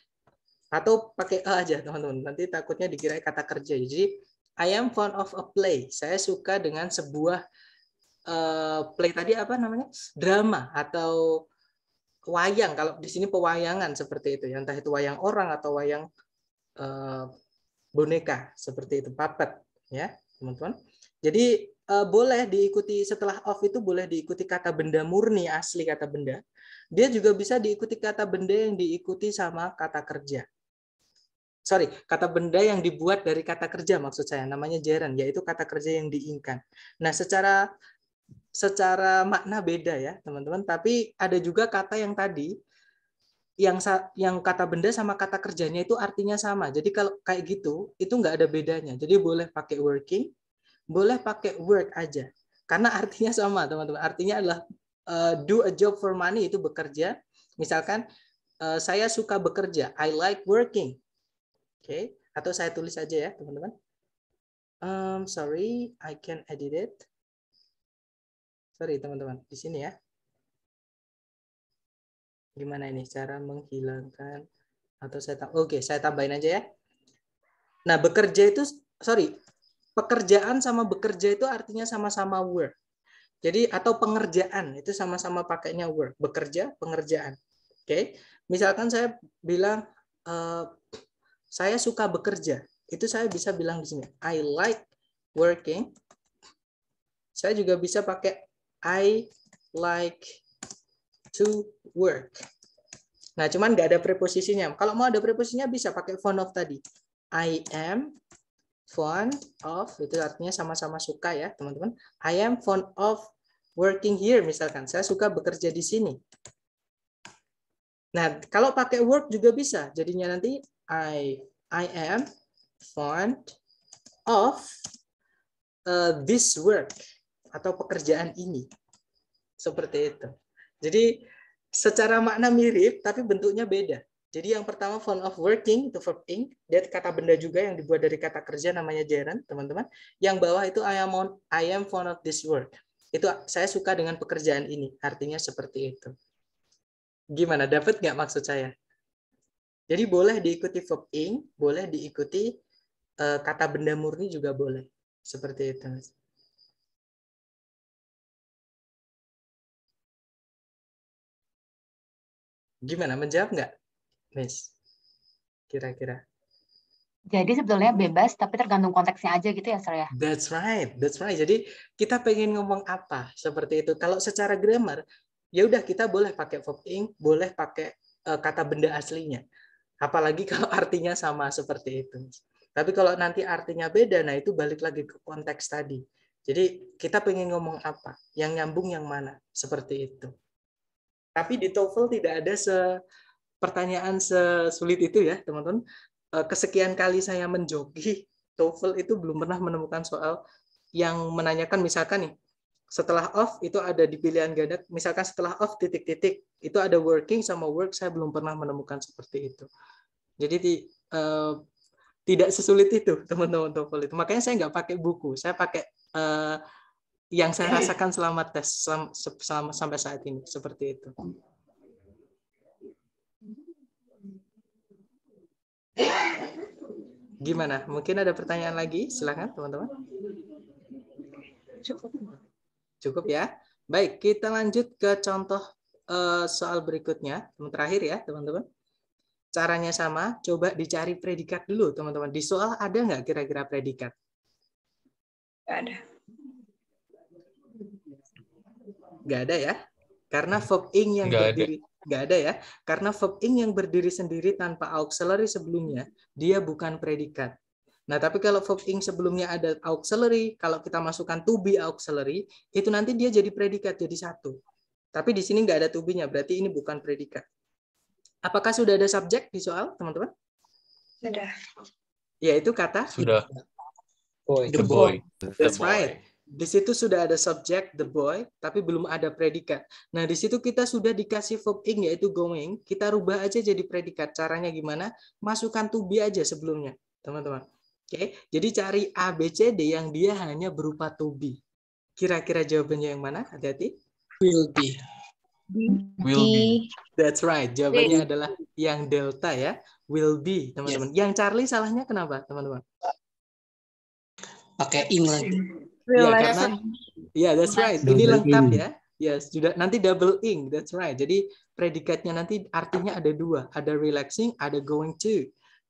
atau pakai A aja, teman-teman. Nanti takutnya dikira kata kerja. Jadi, I am fond of a play. Saya suka dengan sebuah Eh, play tadi apa namanya drama atau wayang kalau di sini pewayangan seperti itu yang entah itu wayang orang atau wayang eh, boneka seperti itu puppet ya teman-teman jadi eh, boleh diikuti setelah off itu boleh diikuti kata benda murni asli kata benda dia juga bisa diikuti kata benda yang diikuti sama kata kerja sorry, kata benda yang dibuat dari kata kerja maksud saya, namanya jaren, yaitu kata kerja yang diinginkan. Nah, secara secara makna beda ya teman-teman tapi ada juga kata yang tadi yang yang kata benda sama kata kerjanya itu artinya sama jadi kalau kayak gitu itu nggak ada bedanya jadi boleh pakai working boleh pakai work aja karena artinya sama teman-teman artinya adalah uh, do a job for money itu bekerja misalkan uh, saya suka bekerja I like working oke okay. atau saya tulis aja ya teman-teman um, sorry I can edit it sorry teman-teman, di sini ya. Gimana ini cara menghilangkan atau saya oke okay, saya tambahin aja ya. Nah bekerja itu sorry pekerjaan sama bekerja itu artinya sama-sama work. Jadi atau pengerjaan itu sama-sama pakainya work, bekerja, pengerjaan. Oke. Okay? Misalkan saya bilang uh, saya suka bekerja. Itu saya bisa bilang di sini I like working. Saya juga bisa pakai I like to work. Nah, cuman nggak ada preposisinya. Kalau mau ada preposisinya bisa pakai fond of tadi. I am fond of, itu artinya sama-sama suka ya teman-teman. I am fond of working here misalkan. Saya suka bekerja di sini. Nah, kalau pakai work juga bisa. Jadinya nanti I I am fond of uh, this work atau pekerjaan ini. Seperti itu. Jadi secara makna mirip tapi bentuknya beda. Jadi yang pertama font of working itu verb ing, dia kata benda juga yang dibuat dari kata kerja namanya gerund, teman-teman. Yang bawah itu I am on, I am fond of this work. Itu saya suka dengan pekerjaan ini, artinya seperti itu. Gimana dapat nggak maksud saya? Jadi boleh diikuti verb ing, boleh diikuti eh, kata benda murni juga boleh. Seperti itu. Mas. Gimana menjawab nggak, Miss? Kira-kira. Jadi sebetulnya bebas, tapi tergantung konteksnya aja gitu ya, Sir ya. That's right, that's right. Jadi kita pengen ngomong apa seperti itu. Kalau secara grammar, ya udah kita boleh pakai verb ing, boleh pakai uh, kata benda aslinya. Apalagi kalau artinya sama seperti itu. Tapi kalau nanti artinya beda, nah itu balik lagi ke konteks tadi. Jadi kita pengen ngomong apa, yang nyambung yang mana, seperti itu. Tapi di TOEFL tidak ada se pertanyaan sesulit itu ya, teman-teman. Eh, kesekian kali saya menjogi, TOEFL itu belum pernah menemukan soal yang menanyakan misalkan nih, setelah off itu ada di pilihan ganda, misalkan setelah off titik-titik, itu ada working sama work, saya belum pernah menemukan seperti itu. Jadi di, uh, eh, tidak sesulit itu teman-teman TOEFL itu. Makanya saya nggak pakai buku, saya pakai uh, yang saya iya. rasakan selama tes selama, selama sampai saat ini seperti itu. Gimana? Mungkin ada pertanyaan lagi? Silakan teman-teman. Cukup. Cukup ya. Baik, kita lanjut ke contoh uh, soal berikutnya, terakhir ya, teman-teman. Caranya sama, coba dicari predikat dulu, teman-teman. Di soal ada nggak kira-kira predikat? nggak Ada. Nggak ada ya? Karena verb hmm. ing yang Nggak berdiri ada. ada ya? Karena verb ing yang berdiri sendiri tanpa auxiliary sebelumnya, dia bukan predikat. Nah, tapi kalau verb ing sebelumnya ada auxiliary, kalau kita masukkan to be auxiliary, itu nanti dia jadi predikat, jadi satu. Tapi di sini nggak ada to be-nya, berarti ini bukan predikat. Apakah sudah ada subjek di soal, teman-teman? Sudah. ya itu kata sudah. The, boy. The boy. That's the boy. right di situ sudah ada subjek the boy tapi belum ada predikat. Nah, di situ kita sudah dikasih verb ing yaitu going, kita rubah aja jadi predikat. Caranya gimana? Masukkan to be aja sebelumnya, teman-teman. Oke, jadi cari A B C D yang dia hanya berupa to be. Kira-kira jawabannya yang mana? Hati-hati. Will be. Will be. That's right. Jawabannya adalah yang delta ya. Will be, teman-teman. Yes. Yang Charlie salahnya kenapa, teman-teman? Pakai ing lagi. Iya, real ya, Karena, yeah, that's right. ini lengkap ya. Yes, iya, sudah nanti double ing, that's right. Jadi predikatnya nanti artinya ada dua, ada relaxing, ada going to.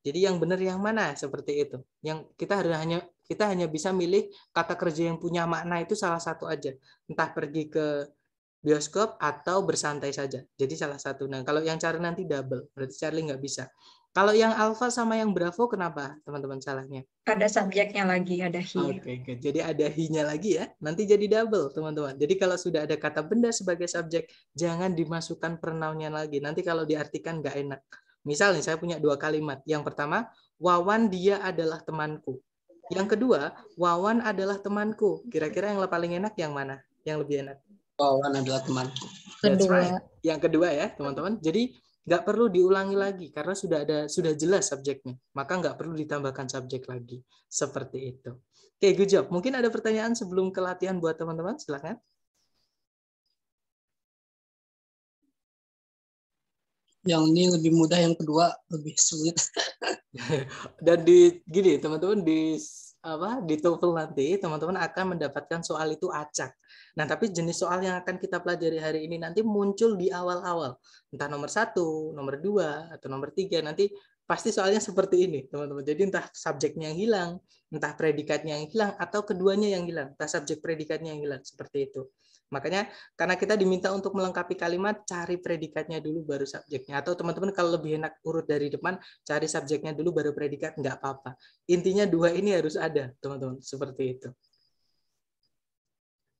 Jadi yang benar yang mana seperti itu. Yang kita harus hanya kita hanya bisa milih kata kerja yang punya makna itu salah satu aja. Entah pergi ke bioskop atau bersantai saja. Jadi salah satu. Nah, kalau yang cari nanti double, berarti Charlie nggak bisa. Kalau yang alfa sama yang bravo kenapa teman-teman salahnya? Ada subjeknya lagi, ada hi. Oke, okay, jadi ada hi-nya lagi ya. Nanti jadi double teman-teman. Jadi kalau sudah ada kata benda sebagai subjek, jangan dimasukkan pronounnya lagi. Nanti kalau diartikan nggak enak. Misalnya saya punya dua kalimat. Yang pertama, Wawan dia adalah temanku. Yang kedua, Wawan adalah temanku. Kira-kira yang paling enak yang mana? Yang lebih enak? Wawan adalah temanku. That's right. Yang kedua ya, teman-teman. Jadi nggak perlu diulangi lagi karena sudah ada sudah jelas subjeknya maka nggak perlu ditambahkan subjek lagi seperti itu oke okay, good job mungkin ada pertanyaan sebelum ke latihan buat teman-teman silahkan yang ini lebih mudah yang kedua lebih sulit dan di gini teman-teman di apa di TOEFL nanti teman-teman akan mendapatkan soal itu acak Nah, tapi jenis soal yang akan kita pelajari hari ini nanti muncul di awal-awal. Entah nomor satu, nomor dua, atau nomor tiga. Nanti pasti soalnya seperti ini, teman-teman. Jadi entah subjeknya yang hilang, entah predikatnya yang hilang, atau keduanya yang hilang. Entah subjek predikatnya yang hilang, seperti itu. Makanya karena kita diminta untuk melengkapi kalimat, cari predikatnya dulu baru subjeknya. Atau teman-teman kalau lebih enak urut dari depan, cari subjeknya dulu baru predikat, nggak apa-apa. Intinya dua ini harus ada, teman-teman. Seperti itu.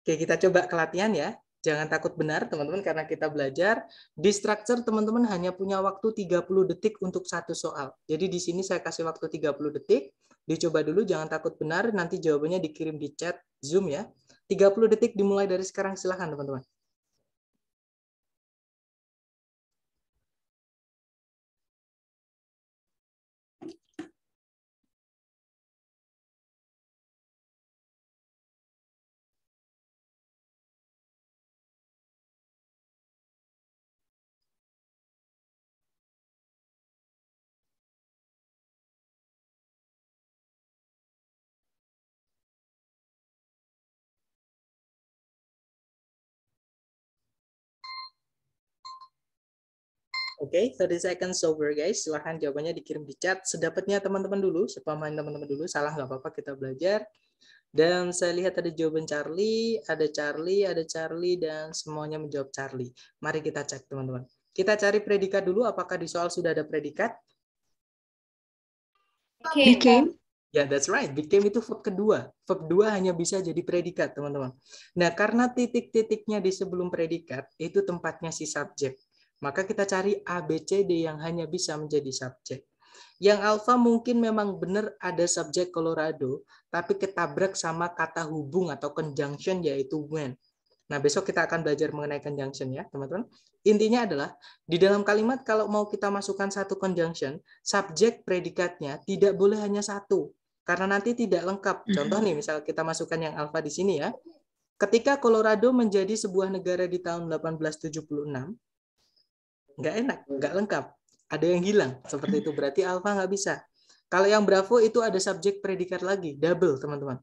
Oke, kita coba ke latihan ya. Jangan takut benar, teman-teman, karena kita belajar. Di structure, teman-teman hanya punya waktu 30 detik untuk satu soal. Jadi di sini saya kasih waktu 30 detik. Dicoba dulu, jangan takut benar. Nanti jawabannya dikirim di chat Zoom ya. 30 detik dimulai dari sekarang, silahkan teman-teman. Oke, okay, 30 seconds over guys. Silahkan jawabannya dikirim di chat. Sedapatnya teman-teman dulu, sepamain teman-teman dulu. Salah nggak apa-apa, kita belajar. Dan saya lihat ada jawaban Charlie, ada Charlie, ada Charlie, dan semuanya menjawab Charlie. Mari kita cek teman-teman. Kita cari predikat dulu, apakah di soal sudah ada predikat? Oke. Became. Ya, yeah, that's right. Became itu verb kedua. Verb dua hanya bisa jadi predikat, teman-teman. Nah, karena titik-titiknya di sebelum predikat, itu tempatnya si subjek. Maka kita cari A, B, C, D yang hanya bisa menjadi subjek. Yang alfa mungkin memang benar ada subjek Colorado, tapi ketabrak sama kata hubung atau conjunction yaitu when. Nah, besok kita akan belajar mengenai conjunction ya, teman-teman. Intinya adalah, di dalam kalimat kalau mau kita masukkan satu conjunction, subjek predikatnya tidak boleh hanya satu, karena nanti tidak lengkap. Mm-hmm. Contoh nih, misal kita masukkan yang alfa di sini ya. Ketika Colorado menjadi sebuah negara di tahun 1876, nggak enak, nggak lengkap. Ada yang hilang, seperti itu. Berarti alfa nggak bisa. Kalau yang bravo itu ada subjek predikat lagi, double teman-teman.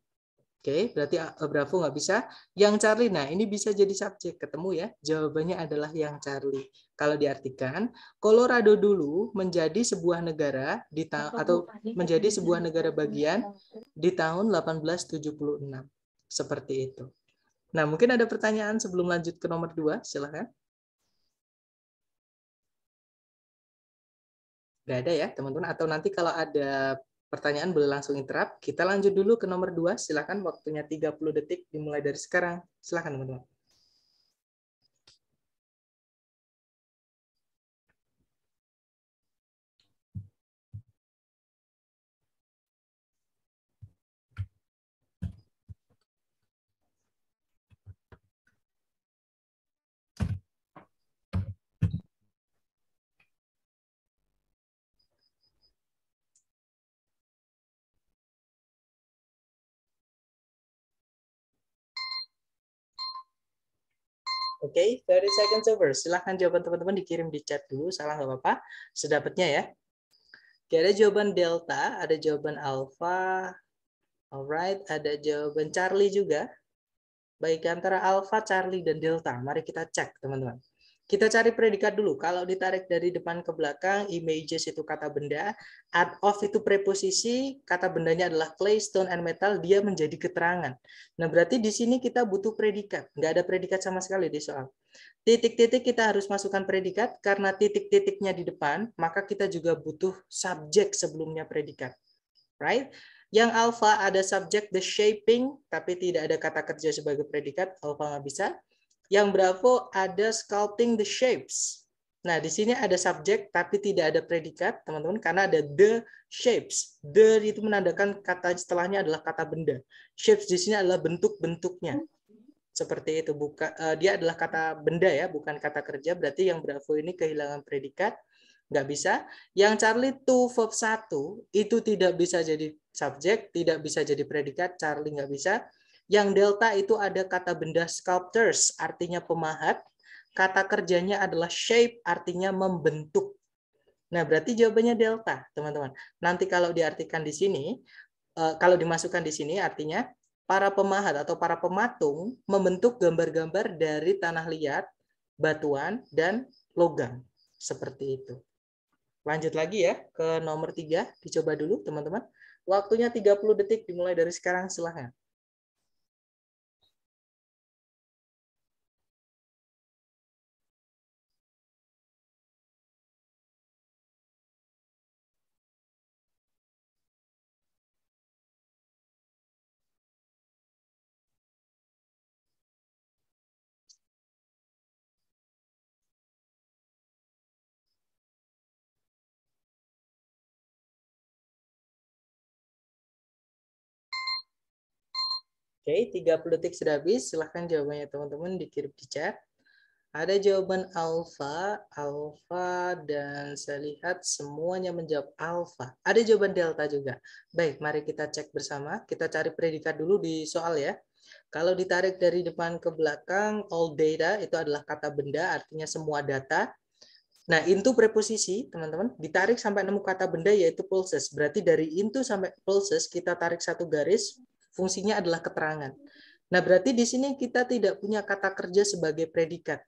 Oke, berarti eh, bravo nggak bisa. Yang Charlie, nah ini bisa jadi subjek, ketemu ya. Jawabannya adalah yang Charlie. Kalau diartikan, Colorado dulu menjadi sebuah negara di ta- atau menjadi sebuah negara bagian di tahun 1876. Seperti itu. Nah, mungkin ada pertanyaan sebelum lanjut ke nomor dua, silahkan. Nggak ada ya, teman-teman. Atau nanti kalau ada pertanyaan boleh langsung interrupt. Kita lanjut dulu ke nomor dua Silakan waktunya 30 detik dimulai dari sekarang. Silakan, teman-teman. Oke, okay? 30 seconds over. Silahkan jawaban teman-teman dikirim di chat dulu. Salah nggak apa-apa. Sedapatnya ya. Oke, ada jawaban delta, ada jawaban alpha. Alright, ada jawaban Charlie juga. Baik, antara alpha, Charlie, dan delta. Mari kita cek, teman-teman. Kita cari predikat dulu. Kalau ditarik dari depan ke belakang, images itu kata benda, art of itu preposisi, kata bendanya adalah clay, stone, and metal, dia menjadi keterangan. Nah, berarti di sini kita butuh predikat. Nggak ada predikat sama sekali di soal. Titik-titik kita harus masukkan predikat, karena titik-titiknya di depan, maka kita juga butuh subjek sebelumnya predikat. Right? Yang alfa ada subjek the shaping, tapi tidak ada kata kerja sebagai predikat, alfa nggak bisa. Yang Bravo ada sculpting the shapes. Nah, di sini ada subjek tapi tidak ada predikat, teman-teman, karena ada the shapes. The itu menandakan kata setelahnya adalah kata benda. Shapes di sini adalah bentuk-bentuknya. Seperti itu, buka, uh, dia adalah kata benda ya, bukan kata kerja. Berarti yang Bravo ini kehilangan predikat, nggak bisa. Yang Charlie to verb 1 itu tidak bisa jadi subjek, tidak bisa jadi predikat, Charlie nggak bisa. Yang delta itu ada kata benda sculptors, artinya pemahat. Kata kerjanya adalah shape, artinya membentuk. Nah, berarti jawabannya delta, teman-teman. Nanti kalau diartikan di sini, eh, kalau dimasukkan di sini artinya para pemahat atau para pematung membentuk gambar-gambar dari tanah liat, batuan, dan logam. Seperti itu. Lanjut lagi ya ke nomor tiga Dicoba dulu, teman-teman. Waktunya 30 detik dimulai dari sekarang. Silahkan. Oke, 30 detik sudah habis. Silahkan jawabannya teman-teman dikirim di chat. Ada jawaban alfa, alfa, dan saya lihat semuanya menjawab alfa. Ada jawaban delta juga. Baik, mari kita cek bersama. Kita cari predikat dulu di soal ya. Kalau ditarik dari depan ke belakang, all data itu adalah kata benda, artinya semua data. Nah, into preposisi, teman-teman, ditarik sampai nemu kata benda yaitu pulses. Berarti dari into sampai pulses kita tarik satu garis, Fungsinya adalah keterangan. Nah, berarti di sini kita tidak punya kata kerja sebagai predikat.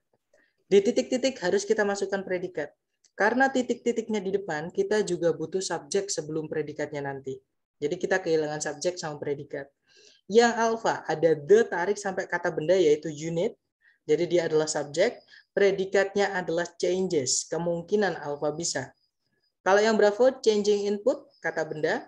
Di titik-titik harus kita masukkan predikat. Karena titik-titiknya di depan, kita juga butuh subjek sebelum predikatnya nanti. Jadi kita kehilangan subjek sama predikat. Yang alfa ada the tarik sampai kata benda yaitu unit. Jadi dia adalah subjek, predikatnya adalah changes, kemungkinan alfa bisa. Kalau yang bravo changing input kata benda,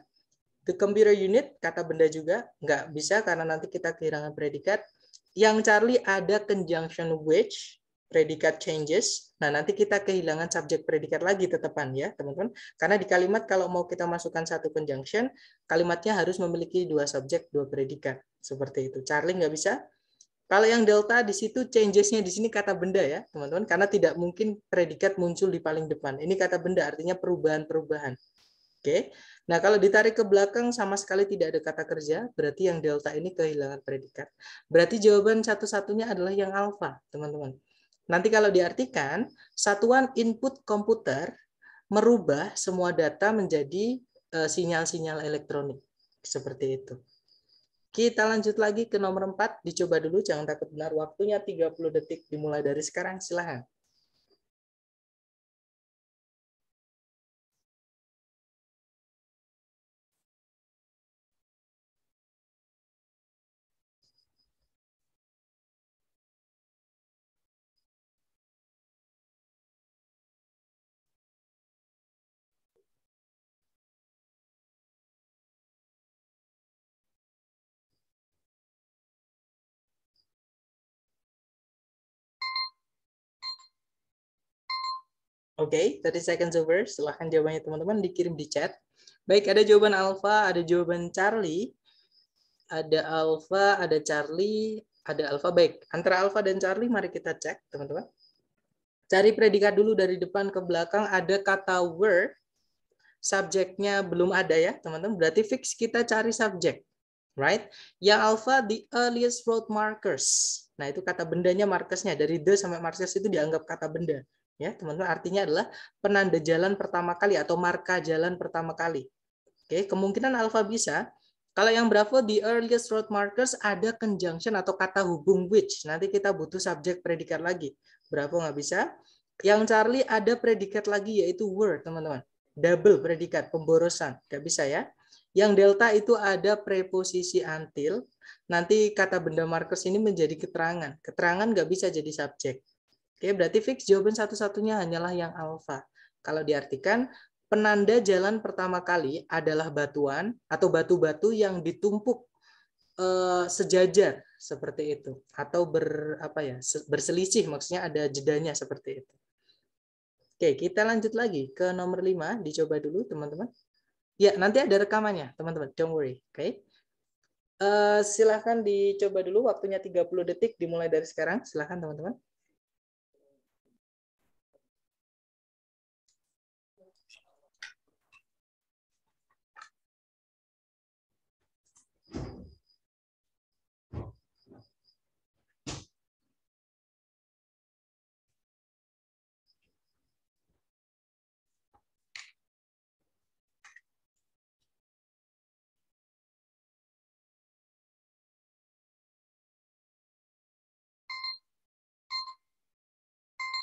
The computer unit, kata benda juga, nggak bisa karena nanti kita kehilangan predikat. Yang Charlie ada conjunction which, predikat changes. Nah, nanti kita kehilangan subjek predikat lagi tetepan ya, teman-teman. Karena di kalimat kalau mau kita masukkan satu conjunction, kalimatnya harus memiliki dua subjek, dua predikat. Seperti itu. Charlie nggak bisa. Kalau yang delta di situ changesnya di sini kata benda ya, teman-teman. Karena tidak mungkin predikat muncul di paling depan. Ini kata benda, artinya perubahan-perubahan. Oke. Nah, kalau ditarik ke belakang sama sekali tidak ada kata kerja, berarti yang delta ini kehilangan predikat. Berarti jawaban satu-satunya adalah yang alfa, teman-teman. Nanti kalau diartikan, satuan input komputer merubah semua data menjadi eh, sinyal-sinyal elektronik. Seperti itu. Kita lanjut lagi ke nomor 4, dicoba dulu, jangan takut benar. Waktunya 30 detik dimulai dari sekarang, silahkan. Oke, okay, 30 seconds over. Silahkan jawabannya teman-teman dikirim di chat. Baik, ada jawaban Alpha, ada jawaban Charlie. Ada Alpha, ada Charlie, ada Alpha. Baik, antara Alpha dan Charlie mari kita cek, teman-teman. Cari predikat dulu dari depan ke belakang. Ada kata were, subjeknya belum ada ya, teman-teman. Berarti fix kita cari subjek. Right? Yang Alpha, the earliest road markers. Nah, itu kata bendanya markersnya Dari the sampai markers itu dianggap kata benda ya teman-teman artinya adalah penanda jalan pertama kali atau marka jalan pertama kali oke kemungkinan alfa bisa kalau yang Bravo di earliest road markers ada conjunction atau kata hubung which nanti kita butuh subjek predikat lagi Bravo nggak bisa yang Charlie ada predikat lagi yaitu were teman-teman double predikat pemborosan nggak bisa ya yang delta itu ada preposisi until nanti kata benda markers ini menjadi keterangan keterangan nggak bisa jadi subjek Oke, berarti fix jawaban satu-satunya hanyalah yang alfa. Kalau diartikan, penanda jalan pertama kali adalah batuan atau batu-batu yang ditumpuk eh, sejajar seperti itu atau ber apa ya berselisih maksudnya ada jedanya seperti itu. Oke, kita lanjut lagi ke nomor 5, dicoba dulu teman-teman. Ya, nanti ada rekamannya, teman-teman. Don't worry, oke. Uh, silahkan dicoba dulu waktunya 30 detik dimulai dari sekarang. Silahkan teman-teman.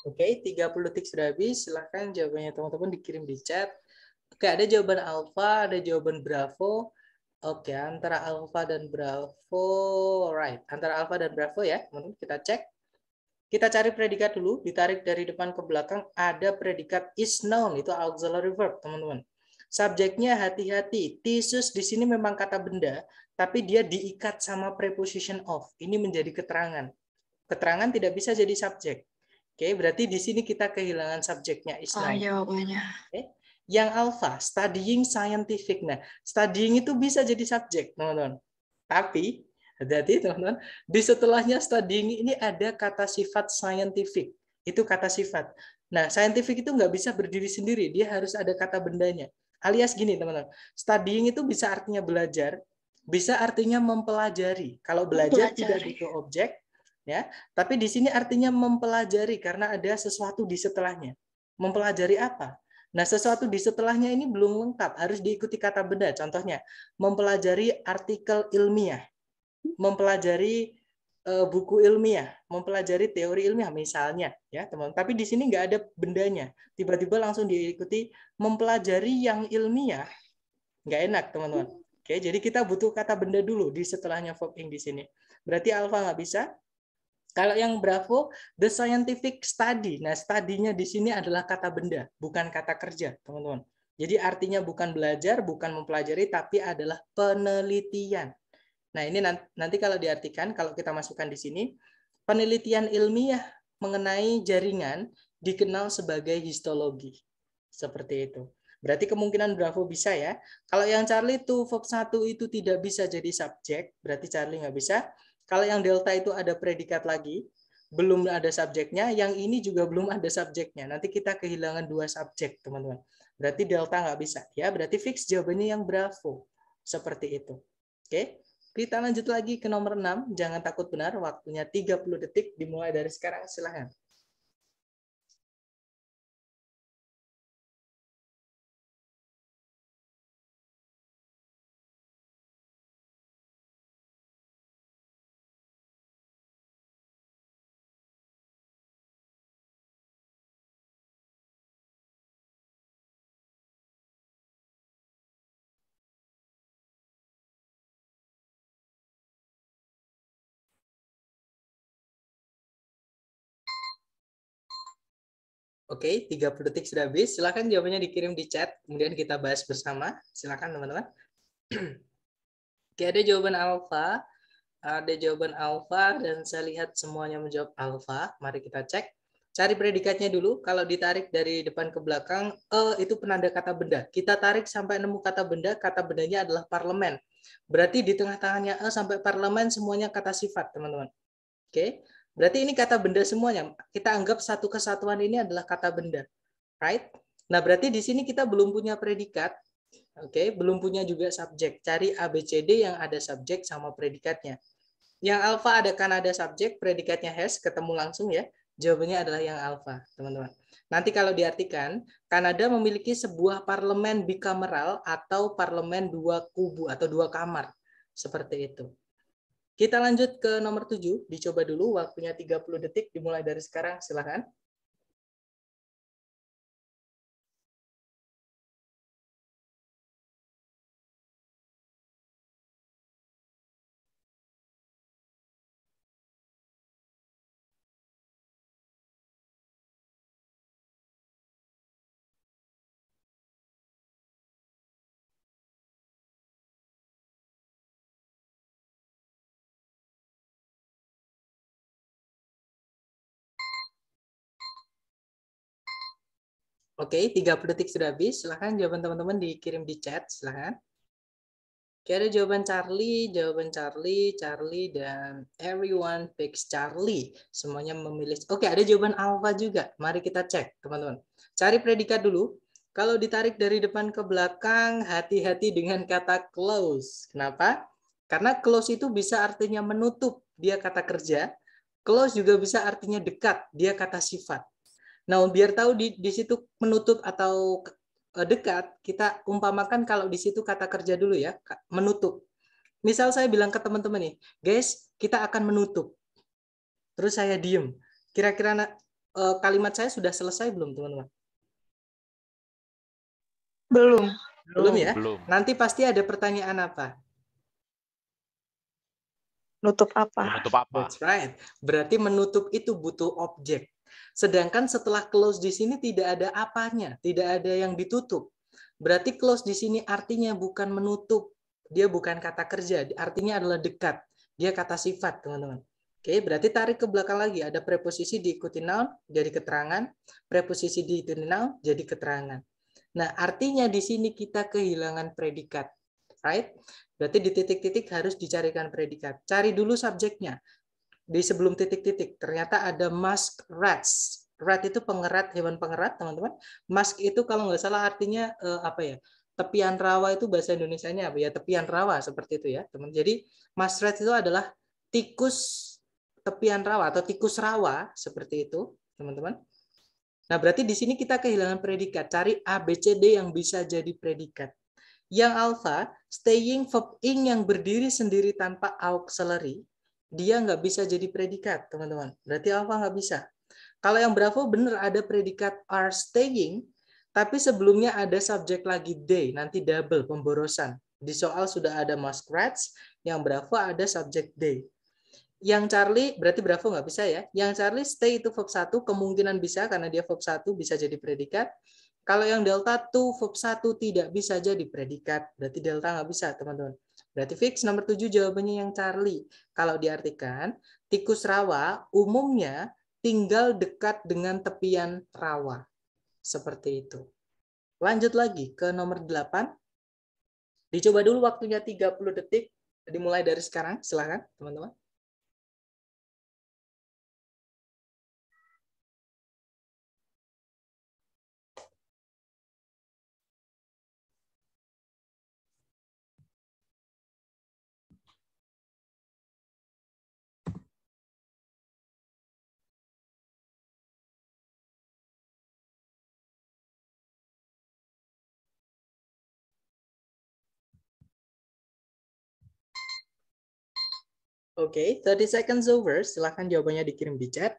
Oke, okay, 30 detik sudah habis. Silahkan jawabannya teman-teman dikirim di chat. Oke, okay, ada jawaban alpha, ada jawaban bravo. Oke, okay, antara alpha dan bravo. Alright, antara alpha dan bravo ya. Teman-teman kita cek. Kita cari predikat dulu, ditarik dari depan ke belakang. Ada predikat is known, itu auxiliary verb, teman-teman. Subjeknya hati-hati. Thesis di sini memang kata benda, tapi dia diikat sama preposition of. Ini menjadi keterangan. Keterangan tidak bisa jadi subjek Oke, okay, berarti di sini kita kehilangan subjeknya Islam. Oh, jawabannya. Okay. Yang alpha, studying scientific. Nah, studying itu bisa jadi subjek, teman-teman. Tapi, hati teman-teman, di setelahnya studying ini ada kata sifat scientific. Itu kata sifat. Nah, scientific itu nggak bisa berdiri sendiri, dia harus ada kata bendanya. Alias gini, teman-teman. Studying itu bisa artinya belajar, bisa artinya mempelajari. Kalau belajar, belajar. tidak butuh objek, ya. Tapi di sini artinya mempelajari karena ada sesuatu di setelahnya. Mempelajari apa? Nah, sesuatu di setelahnya ini belum lengkap, harus diikuti kata benda. Contohnya, mempelajari artikel ilmiah, mempelajari e, buku ilmiah, mempelajari teori ilmiah misalnya, ya teman. Tapi di sini nggak ada bendanya. Tiba-tiba langsung diikuti mempelajari yang ilmiah, nggak enak teman-teman. Oke, jadi kita butuh kata benda dulu di setelahnya voking di sini. Berarti alfa nggak bisa, kalau yang Bravo, the scientific study. Nah, studinya di sini adalah kata benda, bukan kata kerja, teman-teman. Jadi artinya bukan belajar, bukan mempelajari, tapi adalah penelitian. Nah, ini nanti kalau diartikan, kalau kita masukkan di sini, penelitian ilmiah mengenai jaringan dikenal sebagai histologi. Seperti itu. Berarti kemungkinan Bravo bisa ya. Kalau yang Charlie tuh Fox 1 itu tidak bisa jadi subjek, berarti Charlie nggak bisa kalau yang delta itu ada predikat lagi, belum ada subjeknya, yang ini juga belum ada subjeknya. Nanti kita kehilangan dua subjek, teman-teman. Berarti delta nggak bisa. ya Berarti fix jawabannya yang bravo. Seperti itu. Oke, kita lanjut lagi ke nomor 6. Jangan takut benar, waktunya 30 detik dimulai dari sekarang. Silahkan. Oke, 30 detik sudah habis. Silakan jawabannya dikirim di chat, kemudian kita bahas bersama. Silakan teman-teman. Oke, ada jawaban alfa, ada jawaban alfa dan saya lihat semuanya menjawab alfa. Mari kita cek. Cari predikatnya dulu. Kalau ditarik dari depan ke belakang, e itu penanda kata benda. Kita tarik sampai nemu kata benda, kata bendanya adalah parlemen. Berarti di tengah tangannya e sampai parlemen semuanya kata sifat, teman-teman. Oke. Berarti ini kata benda semuanya. Kita anggap satu kesatuan ini adalah kata benda. Right? Nah, berarti di sini kita belum punya predikat. Oke, okay? belum punya juga subjek. Cari ABCD yang ada subjek sama predikatnya. Yang alfa ada kan ada subjek, predikatnya has, ketemu langsung ya. Jawabannya adalah yang alfa, teman-teman. Nanti kalau diartikan, Kanada memiliki sebuah parlemen bikameral atau parlemen dua kubu atau dua kamar. Seperti itu. Kita lanjut ke nomor 7, dicoba dulu waktunya 30 detik dimulai dari sekarang, silakan. Oke, 30 detik sudah habis. Silahkan jawaban teman-teman dikirim di chat. Silahkan. Oke, ada jawaban Charlie, jawaban Charlie, Charlie, dan everyone picks Charlie. Semuanya memilih. Oke, ada jawaban Alpha juga. Mari kita cek, teman-teman. Cari predikat dulu. Kalau ditarik dari depan ke belakang, hati-hati dengan kata close. Kenapa? Karena close itu bisa artinya menutup, dia kata kerja. Close juga bisa artinya dekat, dia kata sifat. Nah, biar tahu di, di situ menutup atau eh, dekat, kita umpamakan kalau di situ kata kerja dulu ya, menutup. Misal saya bilang ke teman-teman nih, guys, kita akan menutup. Terus saya diem. Kira-kira eh, kalimat saya sudah selesai belum, teman-teman? Belum. Belum ya? Belum. Nanti pasti ada pertanyaan apa? Nutup apa? Nutup apa? That's right. Berarti menutup itu butuh objek Sedangkan setelah close di sini tidak ada apanya, tidak ada yang ditutup. Berarti close di sini artinya bukan menutup, dia bukan kata kerja, artinya adalah dekat. Dia kata sifat, teman-teman. Oke, berarti tarik ke belakang lagi. Ada preposisi diikuti noun, jadi keterangan. Preposisi diikuti noun, jadi keterangan. Nah, artinya di sini kita kehilangan predikat. Right? Berarti di titik-titik harus dicarikan predikat. Cari dulu subjeknya di sebelum titik-titik ternyata ada mask rats. Rat itu pengerat hewan pengerat teman-teman. Mask itu kalau nggak salah artinya eh, apa ya? Tepian rawa itu bahasa Indonesianya apa ya? Tepian rawa seperti itu ya teman. Jadi musk rat itu adalah tikus tepian rawa atau tikus rawa seperti itu teman-teman. Nah berarti di sini kita kehilangan predikat. Cari A, B, C, D yang bisa jadi predikat. Yang alfa, staying verb ing yang berdiri sendiri tanpa auxiliary dia nggak bisa jadi predikat, teman-teman. Berarti alfa nggak bisa. Kalau yang bravo benar ada predikat are staying, tapi sebelumnya ada subjek lagi they, nanti double pemborosan. Di soal sudah ada muskrats, yang bravo ada subjek they. Yang Charlie, berarti bravo nggak bisa ya. Yang Charlie stay itu verb 1, kemungkinan bisa karena dia verb 1 bisa jadi predikat. Kalau yang delta 2, verb 1 tidak bisa jadi predikat. Berarti delta nggak bisa, teman-teman. Berarti fix nomor 7 jawabannya yang Charlie. Kalau diartikan, tikus rawa umumnya tinggal dekat dengan tepian rawa. Seperti itu. Lanjut lagi ke nomor 8. Dicoba dulu waktunya 30 detik. Dimulai dari sekarang, silakan teman-teman. Oke, okay, 30 seconds over. Silahkan jawabannya dikirim di chat.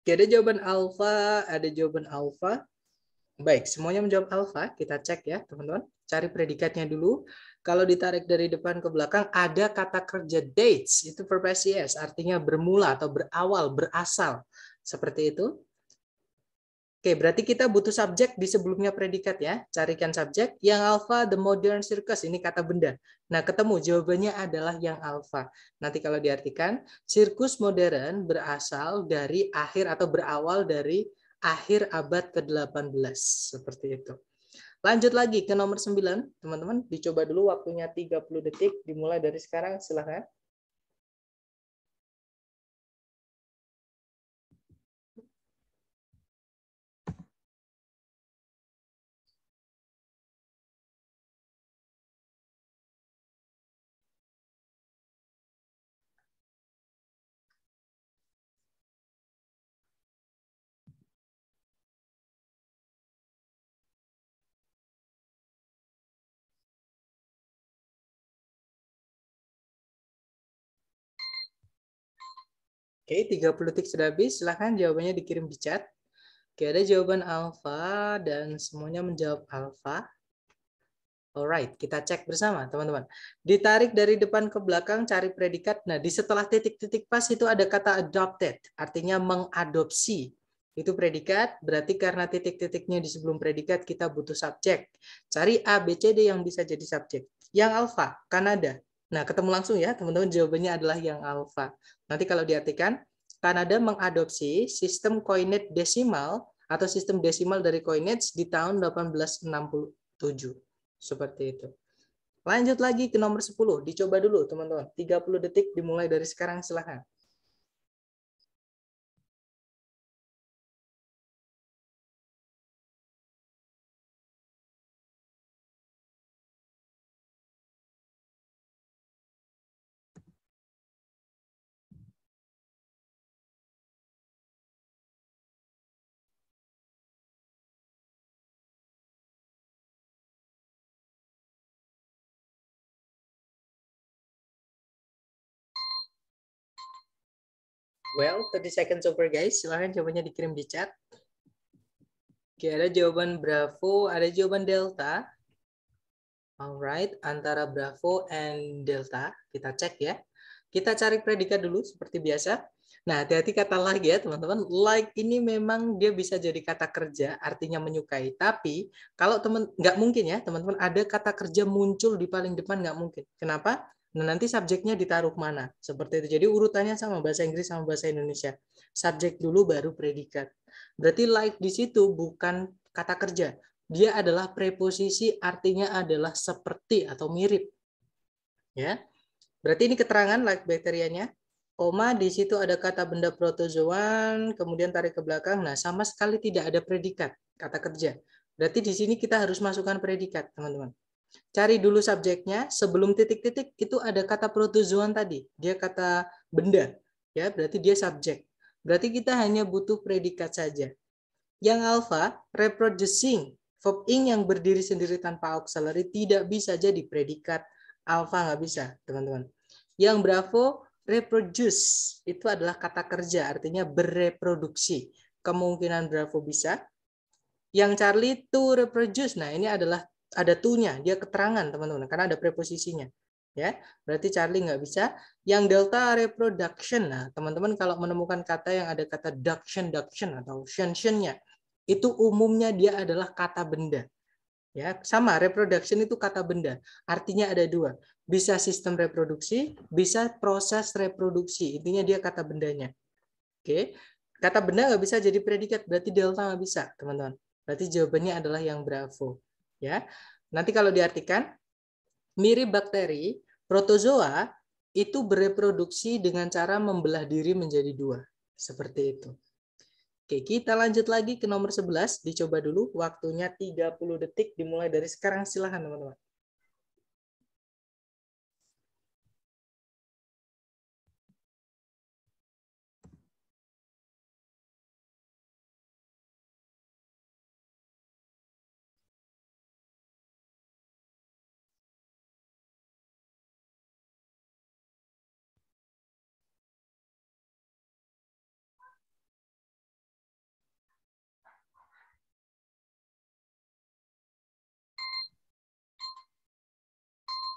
Oke, ada jawaban alfa, ada jawaban alfa. Baik, semuanya menjawab alfa. Kita cek ya, teman-teman. Cari predikatnya dulu. Kalau ditarik dari depan ke belakang, ada kata kerja dates. Itu verb artinya bermula atau berawal, berasal. Seperti itu. Oke, berarti kita butuh subjek di sebelumnya predikat ya. Carikan subjek yang alfa the modern circus ini kata benda. Nah, ketemu jawabannya adalah yang alfa. Nanti kalau diartikan, sirkus modern berasal dari akhir atau berawal dari akhir abad ke-18 seperti itu. Lanjut lagi ke nomor 9, teman-teman. Dicoba dulu waktunya 30 detik dimulai dari sekarang, silahkan. Oke, 30 detik sudah habis. Silahkan jawabannya dikirim di chat. Oke, ada jawaban alfa dan semuanya menjawab alfa. Alright, kita cek bersama teman-teman. Ditarik dari depan ke belakang, cari predikat. Nah, di setelah titik-titik pas itu ada kata adopted, artinya mengadopsi. Itu predikat, berarti karena titik-titiknya di sebelum predikat, kita butuh subjek. Cari A, B, C, D yang bisa jadi subjek. Yang alfa, Kanada. Nah, ketemu langsung ya, teman-teman. Jawabannya adalah yang alfa. Nanti kalau diartikan, Kanada mengadopsi sistem koinet desimal atau sistem desimal dari koinet di tahun 1867. Seperti itu. Lanjut lagi ke nomor 10. Dicoba dulu, teman-teman. 30 detik dimulai dari sekarang, silahkan. Well, 30 seconds over guys. Silahkan jawabannya dikirim di chat. Oke, ada jawaban Bravo, ada jawaban Delta. Alright, antara Bravo and Delta. Kita cek ya. Kita cari predikat dulu seperti biasa. Nah, hati-hati kata like ya, teman-teman. Like ini memang dia bisa jadi kata kerja, artinya menyukai. Tapi kalau teman nggak mungkin ya, teman-teman ada kata kerja muncul di paling depan nggak mungkin. Kenapa? Nah, nanti subjeknya ditaruh mana? Seperti itu. Jadi urutannya sama bahasa Inggris sama bahasa Indonesia. Subjek dulu baru predikat. Berarti like di situ bukan kata kerja. Dia adalah preposisi artinya adalah seperti atau mirip. Ya. Berarti ini keterangan like bakterianya. Koma di situ ada kata benda protozoan, kemudian tarik ke belakang. Nah, sama sekali tidak ada predikat kata kerja. Berarti di sini kita harus masukkan predikat, teman-teman. Cari dulu subjeknya, sebelum titik-titik itu ada kata protozoan tadi. Dia kata benda, ya berarti dia subjek. Berarti kita hanya butuh predikat saja. Yang alpha reproducing, verb ing yang berdiri sendiri tanpa auxiliary tidak bisa jadi predikat alpha nggak bisa, teman-teman. Yang bravo, reproduce itu adalah kata kerja artinya bereproduksi kemungkinan bravo bisa yang Charlie to reproduce nah ini adalah ada tunya, dia keterangan teman-teman karena ada preposisinya. Ya, berarti Charlie nggak bisa. Yang delta reproduction, nah teman-teman kalau menemukan kata yang ada kata duction, duction atau shuntionnya, itu umumnya dia adalah kata benda. Ya, sama reproduction itu kata benda. Artinya ada dua, bisa sistem reproduksi, bisa proses reproduksi. Intinya dia kata bendanya. Oke, kata benda nggak bisa jadi predikat, berarti delta nggak bisa, teman-teman. Berarti jawabannya adalah yang bravo ya. Nanti kalau diartikan mirip bakteri, protozoa itu bereproduksi dengan cara membelah diri menjadi dua. Seperti itu. Oke, kita lanjut lagi ke nomor 11. Dicoba dulu, waktunya 30 detik dimulai dari sekarang. Silahkan teman-teman.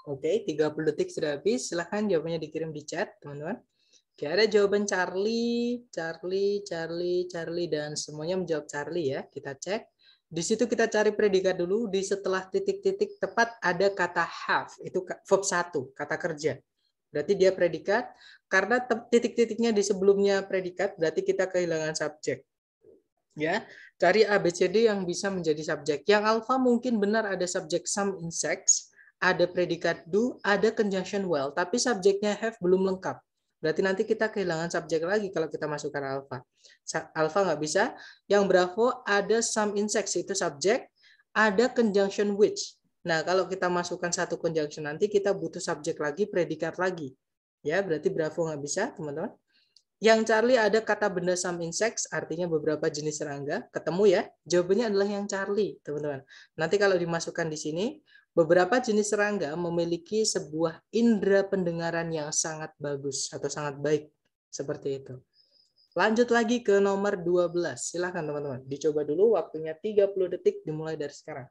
Oke, okay, 30 detik sudah habis. Silahkan jawabannya dikirim di chat, teman-teman. Oke, ada jawaban Charlie, Charlie, Charlie, Charlie, dan semuanya menjawab Charlie ya. Kita cek. Di situ kita cari predikat dulu. Di setelah titik-titik tepat ada kata have. Itu verb 1, kata kerja. Berarti dia predikat. Karena titik-titiknya di sebelumnya predikat, berarti kita kehilangan subjek. Ya, cari ABCD yang bisa menjadi subjek. Yang alfa mungkin benar ada subjek some insects ada predikat do, ada conjunction well, tapi subjeknya have belum lengkap. Berarti nanti kita kehilangan subjek lagi kalau kita masukkan alpha. Alpha nggak bisa. Yang bravo ada some insects, itu subjek. Ada conjunction which. Nah, kalau kita masukkan satu conjunction nanti kita butuh subjek lagi, predikat lagi. Ya, berarti bravo nggak bisa, teman-teman. Yang Charlie ada kata benda some insects, artinya beberapa jenis serangga. Ketemu ya, jawabannya adalah yang Charlie, teman-teman. Nanti kalau dimasukkan di sini, Beberapa jenis serangga memiliki sebuah indera pendengaran yang sangat bagus atau sangat baik. Seperti itu. Lanjut lagi ke nomor 12. Silahkan teman-teman. Dicoba dulu waktunya 30 detik dimulai dari sekarang.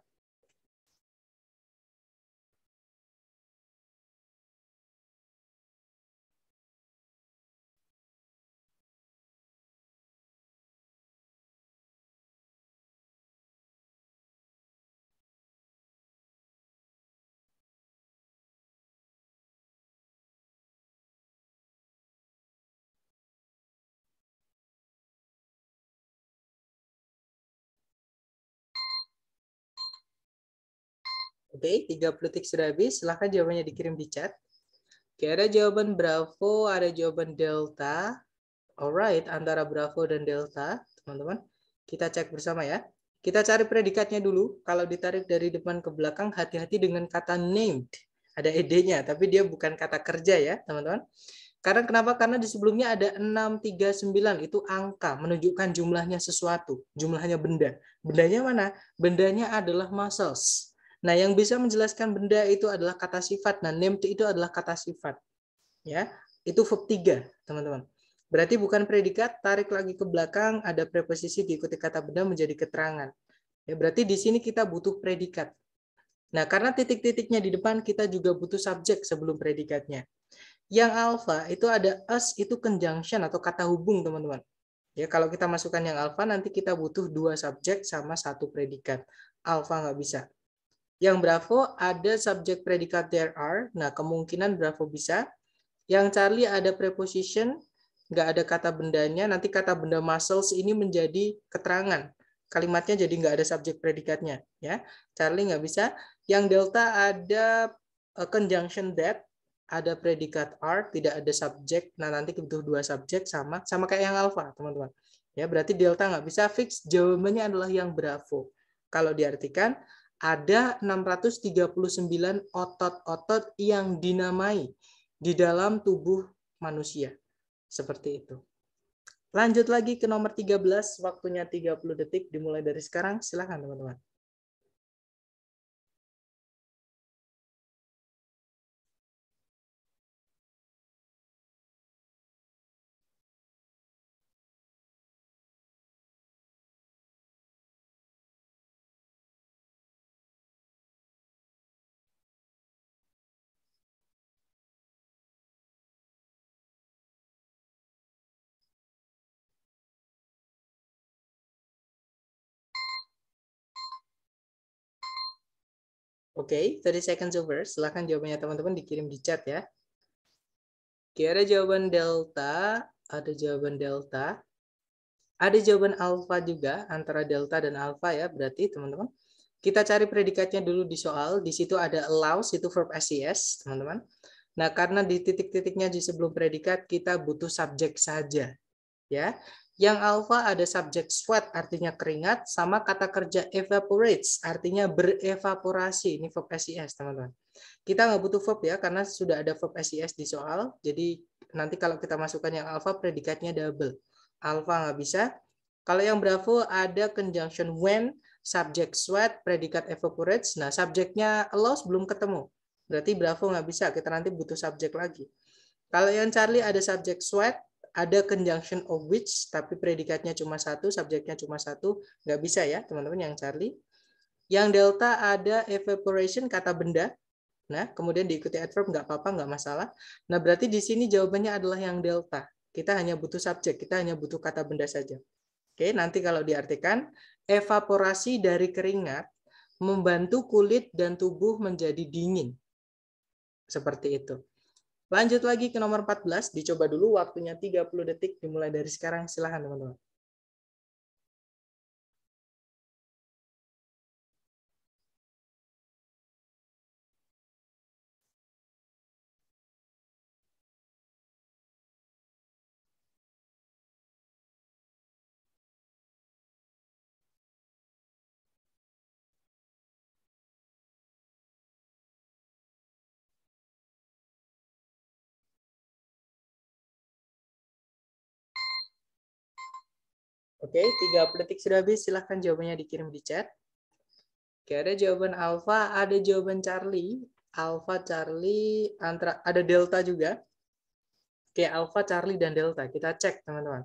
Oke, okay, 30 detik sudah habis. Silahkan jawabannya dikirim di chat. Oke, ada jawaban Bravo, ada jawaban Delta. Alright, antara Bravo dan Delta, teman-teman. Kita cek bersama ya. Kita cari predikatnya dulu. Kalau ditarik dari depan ke belakang, hati-hati dengan kata named. Ada ed-nya, tapi dia bukan kata kerja ya, teman-teman. Karena kenapa? Karena di sebelumnya ada 639 itu angka menunjukkan jumlahnya sesuatu, jumlahnya benda. Bendanya mana? Bendanya adalah muscles. Nah, yang bisa menjelaskan benda itu adalah kata sifat. Nah, name itu adalah kata sifat. Ya, itu verb 3, teman-teman. Berarti bukan predikat, tarik lagi ke belakang, ada preposisi diikuti kata benda menjadi keterangan. Ya, berarti di sini kita butuh predikat. Nah, karena titik-titiknya di depan, kita juga butuh subjek sebelum predikatnya. Yang alfa itu ada as itu conjunction atau kata hubung, teman-teman. Ya, kalau kita masukkan yang alfa, nanti kita butuh dua subjek sama satu predikat. Alfa nggak bisa. Yang Bravo ada subjek predikat there are. Nah, kemungkinan Bravo bisa. Yang Charlie ada preposition, nggak ada kata bendanya. Nanti kata benda muscles ini menjadi keterangan. Kalimatnya jadi nggak ada subjek predikatnya. ya Charlie nggak bisa. Yang Delta ada eh, conjunction that, ada predikat are, tidak ada subjek. Nah, nanti butuh dua subjek sama. Sama kayak yang Alpha, teman-teman. Ya, berarti Delta nggak bisa fix. Jawabannya adalah yang Bravo. Kalau diartikan, ada 639 otot-otot yang dinamai di dalam tubuh manusia. Seperti itu. Lanjut lagi ke nomor 13, waktunya 30 detik dimulai dari sekarang. Silahkan teman-teman. Oke, okay, 30 seconds over. Silahkan jawabannya teman-teman dikirim di chat ya. Oke, ada jawaban delta, ada jawaban delta. Ada jawaban alfa juga antara delta dan alfa ya, berarti teman-teman. Kita cari predikatnya dulu di soal. Di situ ada allows, itu verb SES, teman-teman. Nah, karena di titik-titiknya di sebelum predikat, kita butuh subjek saja. ya. Yang alfa ada subjek sweat artinya keringat sama kata kerja evaporates artinya berevaporasi. Ini verb SES, teman-teman. Kita nggak butuh verb ya karena sudah ada verb SES di soal. Jadi nanti kalau kita masukkan yang alfa predikatnya double. Alfa nggak bisa. Kalau yang bravo ada conjunction when, subjek sweat, predikat evaporates. Nah, subjeknya loss belum ketemu. Berarti bravo nggak bisa. Kita nanti butuh subjek lagi. Kalau yang Charlie ada subjek sweat, ada conjunction of which tapi predikatnya cuma satu, subjeknya cuma satu, nggak bisa ya teman-teman yang Charlie. Yang delta ada evaporation kata benda. Nah, kemudian diikuti adverb nggak apa-apa, nggak masalah. Nah, berarti di sini jawabannya adalah yang delta. Kita hanya butuh subjek, kita hanya butuh kata benda saja. Oke, nanti kalau diartikan evaporasi dari keringat membantu kulit dan tubuh menjadi dingin. Seperti itu. Lanjut lagi ke nomor 14, dicoba dulu waktunya 30 detik dimulai dari sekarang. Silahkan teman-teman. Oke, okay, 30 detik sudah habis. Silahkan jawabannya dikirim di chat. Oke, okay, ada jawaban Alpha, ada jawaban Charlie. Alpha, Charlie, antara ada Delta juga. Oke, okay, Alpha, Charlie, dan Delta. Kita cek, teman-teman.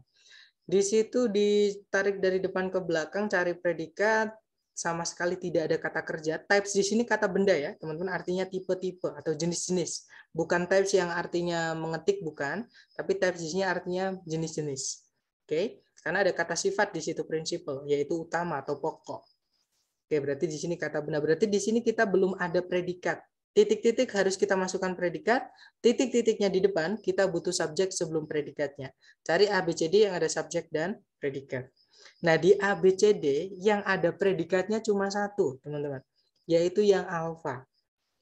Di situ ditarik dari depan ke belakang, cari predikat, sama sekali tidak ada kata kerja. Types di sini kata benda ya, teman-teman. Artinya tipe-tipe atau jenis-jenis. Bukan types yang artinya mengetik, bukan. Tapi types di sini artinya jenis-jenis. Oke. Okay? Karena ada kata sifat di situ prinsipal, yaitu utama atau pokok. Oke, berarti di sini kata benar. Berarti di sini kita belum ada predikat. Titik-titik harus kita masukkan predikat. Titik-titiknya di depan, kita butuh subjek sebelum predikatnya. Cari ABCD yang ada subjek dan predikat. Nah, di ABCD yang ada predikatnya cuma satu, teman-teman. Yaitu yang alfa.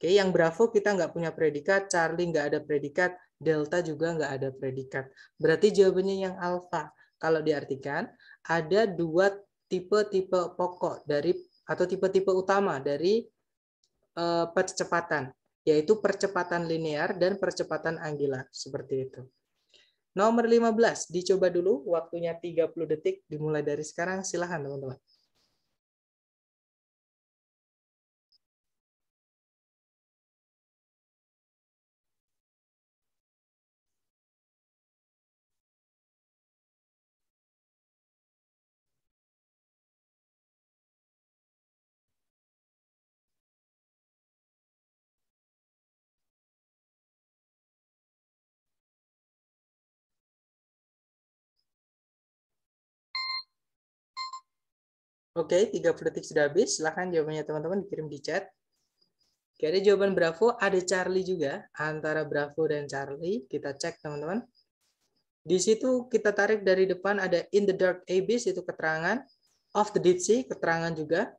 Oke, yang Bravo kita nggak punya predikat, Charlie nggak ada predikat, Delta juga nggak ada predikat. Berarti jawabannya yang alfa kalau diartikan ada dua tipe-tipe pokok dari atau tipe-tipe utama dari uh, percepatan, yaitu percepatan linear dan percepatan angular seperti itu. Nomor 15, dicoba dulu, waktunya 30 detik dimulai dari sekarang. Silahkan teman-teman. Oke, 30 detik sudah habis. Silahkan jawabannya teman-teman dikirim di chat. Oke, ada jawaban Bravo, ada Charlie juga. Antara Bravo dan Charlie, kita cek teman-teman. Di situ kita tarik dari depan ada in the dark abyss, itu keterangan. Of the deep sea, keterangan juga.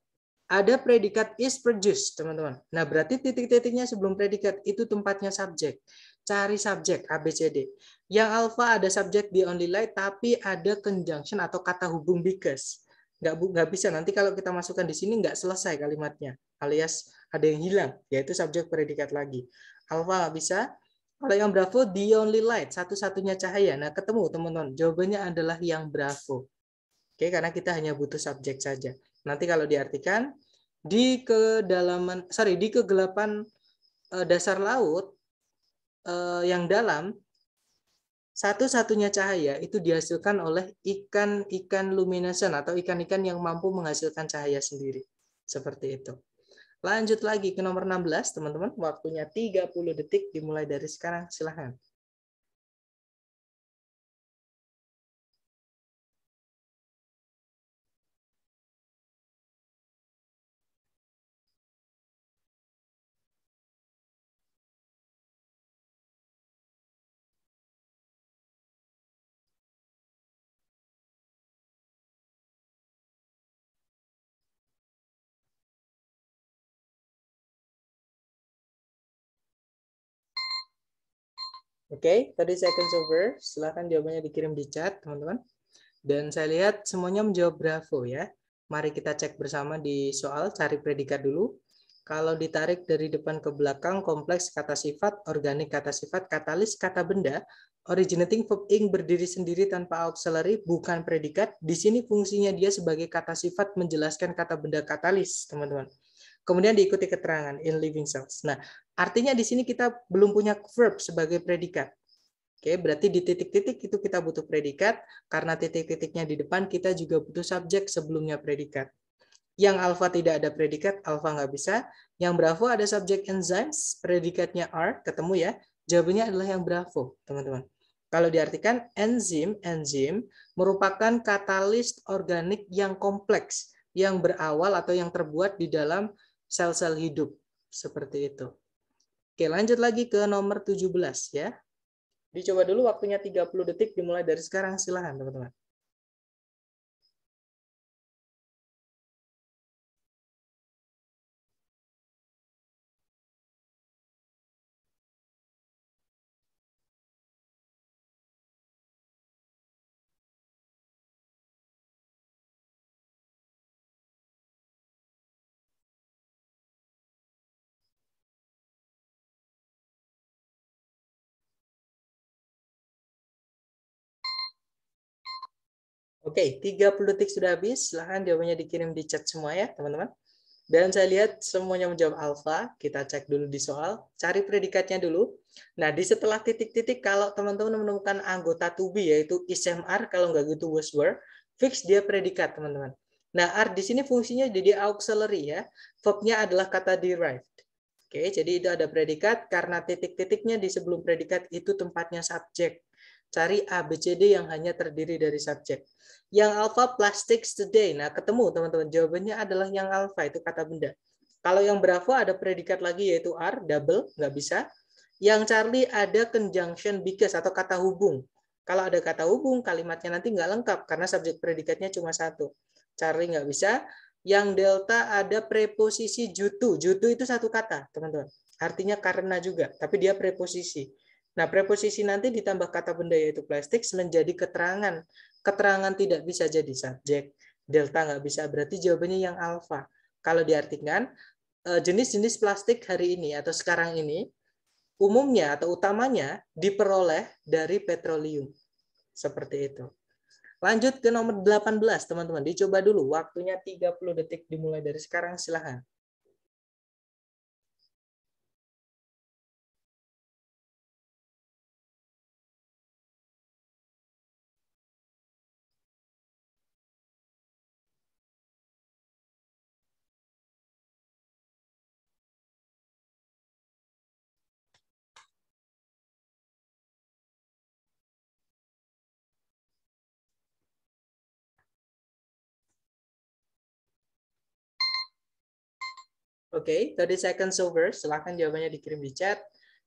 Ada predikat is produced, teman-teman. Nah, berarti titik-titiknya sebelum predikat itu tempatnya subjek. Cari subjek, ABCD. Yang alpha ada subjek di only light, tapi ada conjunction atau kata hubung because nggak bu, nggak bisa nanti kalau kita masukkan di sini nggak selesai kalimatnya alias ada yang hilang yaitu subjek predikat lagi alfa bisa kalau yang bravo the only light satu-satunya cahaya nah ketemu teman-teman jawabannya adalah yang bravo oke karena kita hanya butuh subjek saja nanti kalau diartikan di kedalaman sorry di kegelapan eh, dasar laut eh, yang dalam satu-satunya cahaya itu dihasilkan oleh ikan-ikan luminescent atau ikan-ikan yang mampu menghasilkan cahaya sendiri. Seperti itu. Lanjut lagi ke nomor 16, teman-teman. Waktunya 30 detik dimulai dari sekarang. Silahkan. Oke, okay, tadi seconds over. Silahkan jawabannya dikirim di chat, teman-teman. Dan saya lihat semuanya menjawab bravo ya. Mari kita cek bersama di soal, cari predikat dulu. Kalau ditarik dari depan ke belakang, kompleks kata sifat, organik kata sifat, katalis kata benda, originating verb ing berdiri sendiri tanpa auxiliary, bukan predikat. Di sini fungsinya dia sebagai kata sifat menjelaskan kata benda katalis, teman-teman. Kemudian diikuti keterangan in living cells. Nah, artinya di sini kita belum punya verb sebagai predikat. Oke, berarti di titik-titik itu kita butuh predikat karena titik-titiknya di depan kita juga butuh subjek sebelumnya predikat. Yang alfa tidak ada predikat, alfa nggak bisa. Yang bravo ada subjek enzymes, predikatnya are, ketemu ya. Jawabannya adalah yang bravo, teman-teman. Kalau diartikan enzim, enzim merupakan katalis organik yang kompleks yang berawal atau yang terbuat di dalam sel-sel hidup seperti itu. Oke, lanjut lagi ke nomor 17 ya. Dicoba dulu waktunya 30 detik dimulai dari sekarang silahkan teman-teman. Oke, okay, 30 detik sudah habis. Silahkan jawabannya dikirim di chat semua ya, teman-teman. Dan saya lihat semuanya menjawab alfa. Kita cek dulu di soal. Cari predikatnya dulu. Nah, di setelah titik-titik, kalau teman-teman menemukan anggota tubi, yaitu ismr, kalau nggak gitu was were, fix dia predikat, teman-teman. Nah, R di sini fungsinya jadi auxiliary ya. Verbnya adalah kata derived. Oke, jadi itu ada predikat karena titik-titiknya di sebelum predikat itu tempatnya subjek. Cari a b c d yang hanya terdiri dari subjek. Yang alpha plastics today. Nah, ketemu teman-teman. Jawabannya adalah yang alpha itu kata benda. Kalau yang bravo ada predikat lagi yaitu r double, nggak bisa. Yang Charlie ada conjunction because atau kata hubung. Kalau ada kata hubung, kalimatnya nanti nggak lengkap karena subjek predikatnya cuma satu. Charlie nggak bisa. Yang delta ada preposisi jutu. Jutu itu satu kata, teman-teman. Artinya karena juga, tapi dia preposisi. Nah, preposisi nanti ditambah kata benda yaitu plastik menjadi keterangan. Keterangan tidak bisa jadi subjek. Delta nggak bisa, berarti jawabannya yang alfa. Kalau diartikan, eh, jenis-jenis plastik hari ini atau sekarang ini, umumnya atau utamanya diperoleh dari petroleum Seperti itu. Lanjut ke nomor 18, teman-teman. Dicoba dulu, waktunya 30 detik dimulai dari sekarang, silahkan. Oke, okay, 30 seconds over. Silahkan jawabannya dikirim di chat.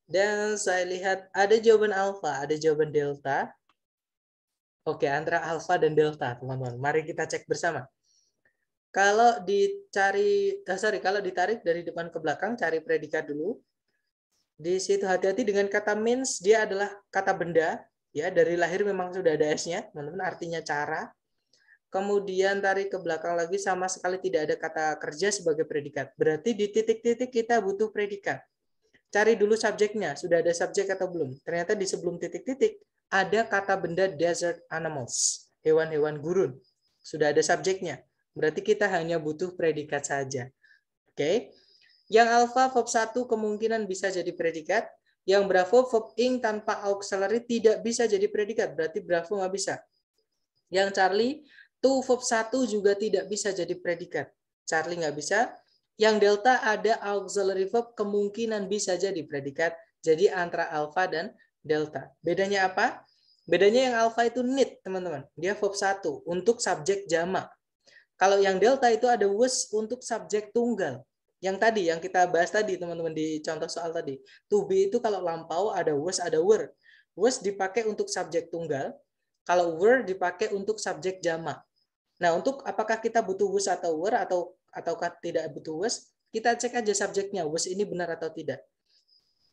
Dan saya lihat ada jawaban alpha, ada jawaban delta. Oke, okay, antara alpha dan delta, teman-teman. Mari kita cek bersama. Kalau dicari, ah, sorry, kalau ditarik dari depan ke belakang, cari predikat dulu. Di situ hati-hati dengan kata means, dia adalah kata benda. Ya, dari lahir memang sudah ada S-nya, teman-teman. Artinya cara kemudian tarik ke belakang lagi sama sekali tidak ada kata kerja sebagai predikat. Berarti di titik-titik kita butuh predikat. Cari dulu subjeknya, sudah ada subjek atau belum. Ternyata di sebelum titik-titik ada kata benda desert animals, hewan-hewan gurun. Sudah ada subjeknya. Berarti kita hanya butuh predikat saja. Oke. Okay? Yang alfa verb 1 kemungkinan bisa jadi predikat, yang bravo verb ing tanpa auxiliary tidak bisa jadi predikat, berarti bravo nggak bisa. Yang Charlie Tuh verb 1 juga tidak bisa jadi predikat. Charlie nggak bisa. Yang delta ada auxiliary verb kemungkinan bisa jadi predikat. Jadi antara alpha dan delta. Bedanya apa? Bedanya yang alpha itu need, teman-teman. Dia verb 1 untuk subjek jamak. Kalau yang delta itu ada was untuk subjek tunggal. Yang tadi, yang kita bahas tadi, teman-teman, di contoh soal tadi. To be itu kalau lampau ada was, ada were. Was dipakai untuk subjek tunggal. Kalau were dipakai untuk subjek jamak. Nah, untuk apakah kita butuh was atau were atau ataukah tidak butuh was, kita cek aja subjeknya was ini benar atau tidak.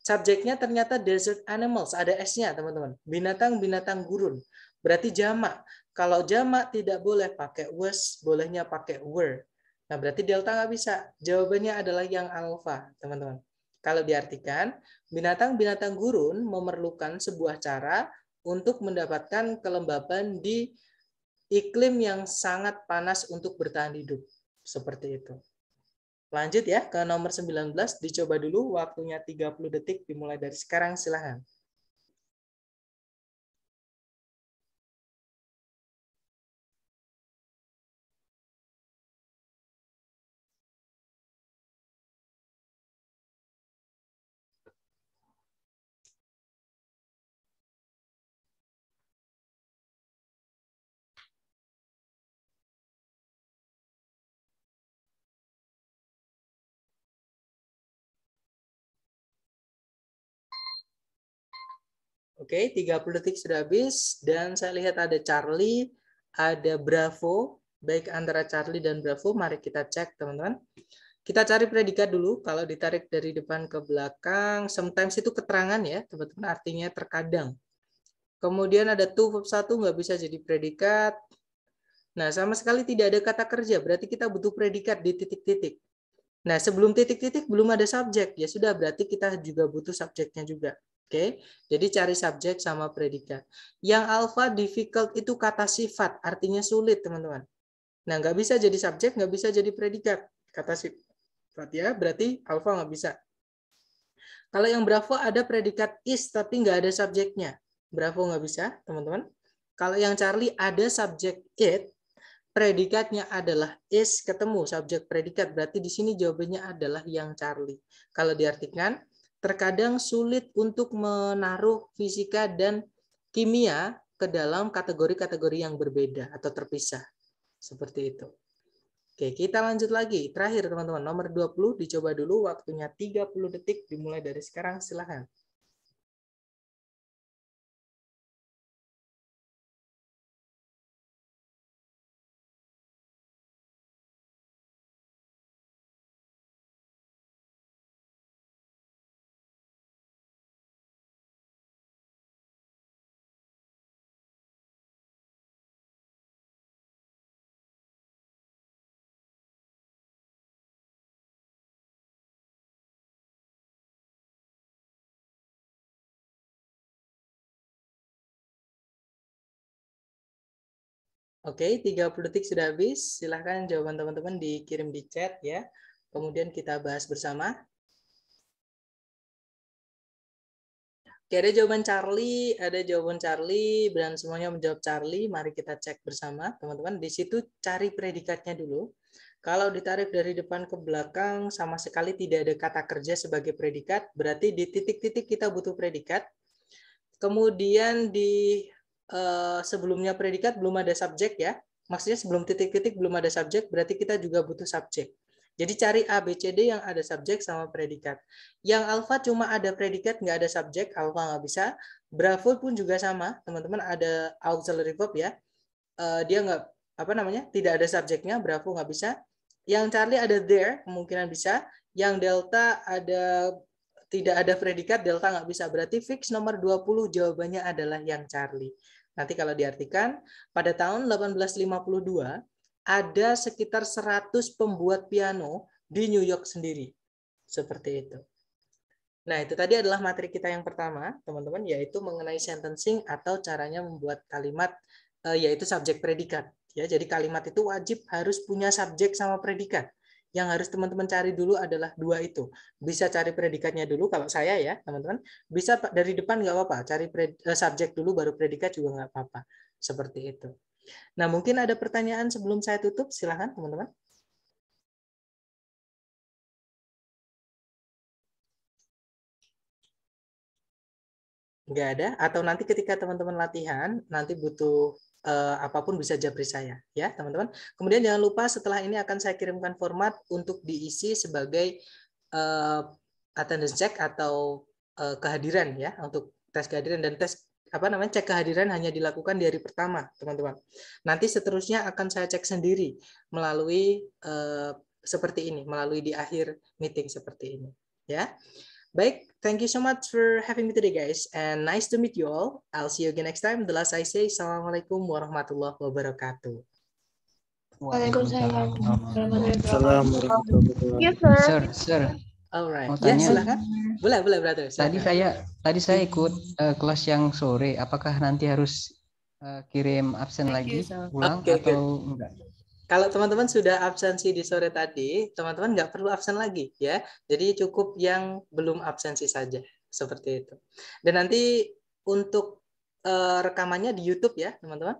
Subjeknya ternyata desert animals, ada S-nya, teman-teman. Binatang-binatang gurun. Berarti jamak. Kalau jamak tidak boleh pakai was, bolehnya pakai were. Nah, berarti delta nggak bisa. Jawabannya adalah yang alfa, teman-teman. Kalau diartikan, binatang-binatang gurun memerlukan sebuah cara untuk mendapatkan kelembaban di iklim yang sangat panas untuk bertahan hidup. Seperti itu. Lanjut ya ke nomor 19, dicoba dulu waktunya 30 detik dimulai dari sekarang silahkan. Oke, okay, 30 detik sudah habis dan saya lihat ada Charlie, ada Bravo, baik antara Charlie dan Bravo. Mari kita cek, teman-teman. Kita cari predikat dulu. Kalau ditarik dari depan ke belakang, sometimes itu keterangan ya, teman-teman. Artinya terkadang. Kemudian ada to verb satu nggak bisa jadi predikat. Nah, sama sekali tidak ada kata kerja, berarti kita butuh predikat di titik-titik. Nah, sebelum titik-titik belum ada subjek, ya sudah berarti kita juga butuh subjeknya juga. Oke, jadi cari subjek sama predikat. Yang alpha difficult itu kata sifat, artinya sulit, teman-teman. Nah, nggak bisa jadi subjek, nggak bisa jadi predikat. Kata sifat ya, berarti alpha nggak bisa. Kalau yang bravo ada predikat is, tapi nggak ada subjeknya. Bravo nggak bisa, teman-teman. Kalau yang Charlie ada subjek it, predikatnya adalah is ketemu subjek predikat. Berarti di sini jawabannya adalah yang Charlie. Kalau diartikan, terkadang sulit untuk menaruh fisika dan kimia ke dalam kategori-kategori yang berbeda atau terpisah. Seperti itu. Oke, kita lanjut lagi. Terakhir, teman-teman. Nomor 20 dicoba dulu. Waktunya 30 detik dimulai dari sekarang. Silahkan. Oke, okay, 30 detik sudah habis. Silahkan jawaban teman-teman dikirim di chat ya. Kemudian kita bahas bersama. Oke, ada jawaban Charlie, ada jawaban Charlie, dan semuanya menjawab Charlie. Mari kita cek bersama, teman-teman. Di situ cari predikatnya dulu. Kalau ditarik dari depan ke belakang, sama sekali tidak ada kata kerja sebagai predikat, berarti di titik-titik kita butuh predikat. Kemudian di Eh, sebelumnya predikat belum ada subjek ya. Maksudnya sebelum titik-titik belum ada subjek, berarti kita juga butuh subjek. Jadi cari A, B, C, D yang ada subjek sama predikat. Yang alfa cuma ada predikat, nggak ada subjek, alfa nggak bisa. Bravo pun juga sama, teman-teman ada auxiliary verb ya. Eh, dia nggak apa namanya tidak ada subjeknya, Bravo nggak bisa. Yang Charlie ada there, kemungkinan bisa. Yang Delta ada tidak ada predikat, Delta nggak bisa. Berarti fix nomor 20 jawabannya adalah yang Charlie. Nanti kalau diartikan, pada tahun 1852 ada sekitar 100 pembuat piano di New York sendiri. Seperti itu. Nah, itu tadi adalah materi kita yang pertama, teman-teman, yaitu mengenai sentencing atau caranya membuat kalimat eh, yaitu subjek predikat. Ya, jadi kalimat itu wajib harus punya subjek sama predikat yang harus teman-teman cari dulu adalah dua itu. Bisa cari predikatnya dulu kalau saya ya, teman-teman. Bisa dari depan nggak apa-apa, cari eh, subjek dulu baru predikat juga nggak apa-apa. Seperti itu. Nah, mungkin ada pertanyaan sebelum saya tutup, silahkan teman-teman. nggak ada atau nanti ketika teman-teman latihan nanti butuh eh, apapun bisa jabri saya ya teman-teman kemudian jangan lupa setelah ini akan saya kirimkan format untuk diisi sebagai eh, attendance check atau eh, kehadiran ya untuk tes kehadiran dan tes apa namanya cek kehadiran hanya dilakukan di pertama teman-teman nanti seterusnya akan saya cek sendiri melalui eh, seperti ini melalui di akhir meeting seperti ini ya Baik, thank you so much for having me today guys and nice to meet you all. I'll see you again next time. The last I say, Assalamualaikum warahmatullahi wabarakatuh. Waalaikumsalam. Assalamualaikum. Yes, sir. Sir, sir. Alright. Mau tanya, ya, silakan. Boleh, boleh, brother. Tadi saya tadi saya ikut uh, kelas yang sore. Apakah nanti harus uh, kirim absen Thank lagi you, pulang okay, atau good. enggak? kalau teman-teman sudah absensi di sore tadi, teman-teman nggak perlu absen lagi ya. Jadi cukup yang belum absensi saja seperti itu. Dan nanti untuk uh, rekamannya di YouTube ya, teman-teman.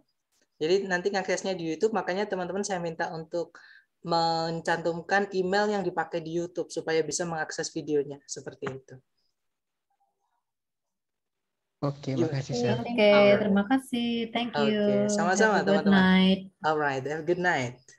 Jadi nanti aksesnya di YouTube, makanya teman-teman saya minta untuk mencantumkan email yang dipakai di YouTube supaya bisa mengakses videonya seperti itu. Oke, okay, makasih Oke, okay, terima kasih. Thank you. Oke, sama-sama teman-teman. Good night. Alright, have a good night.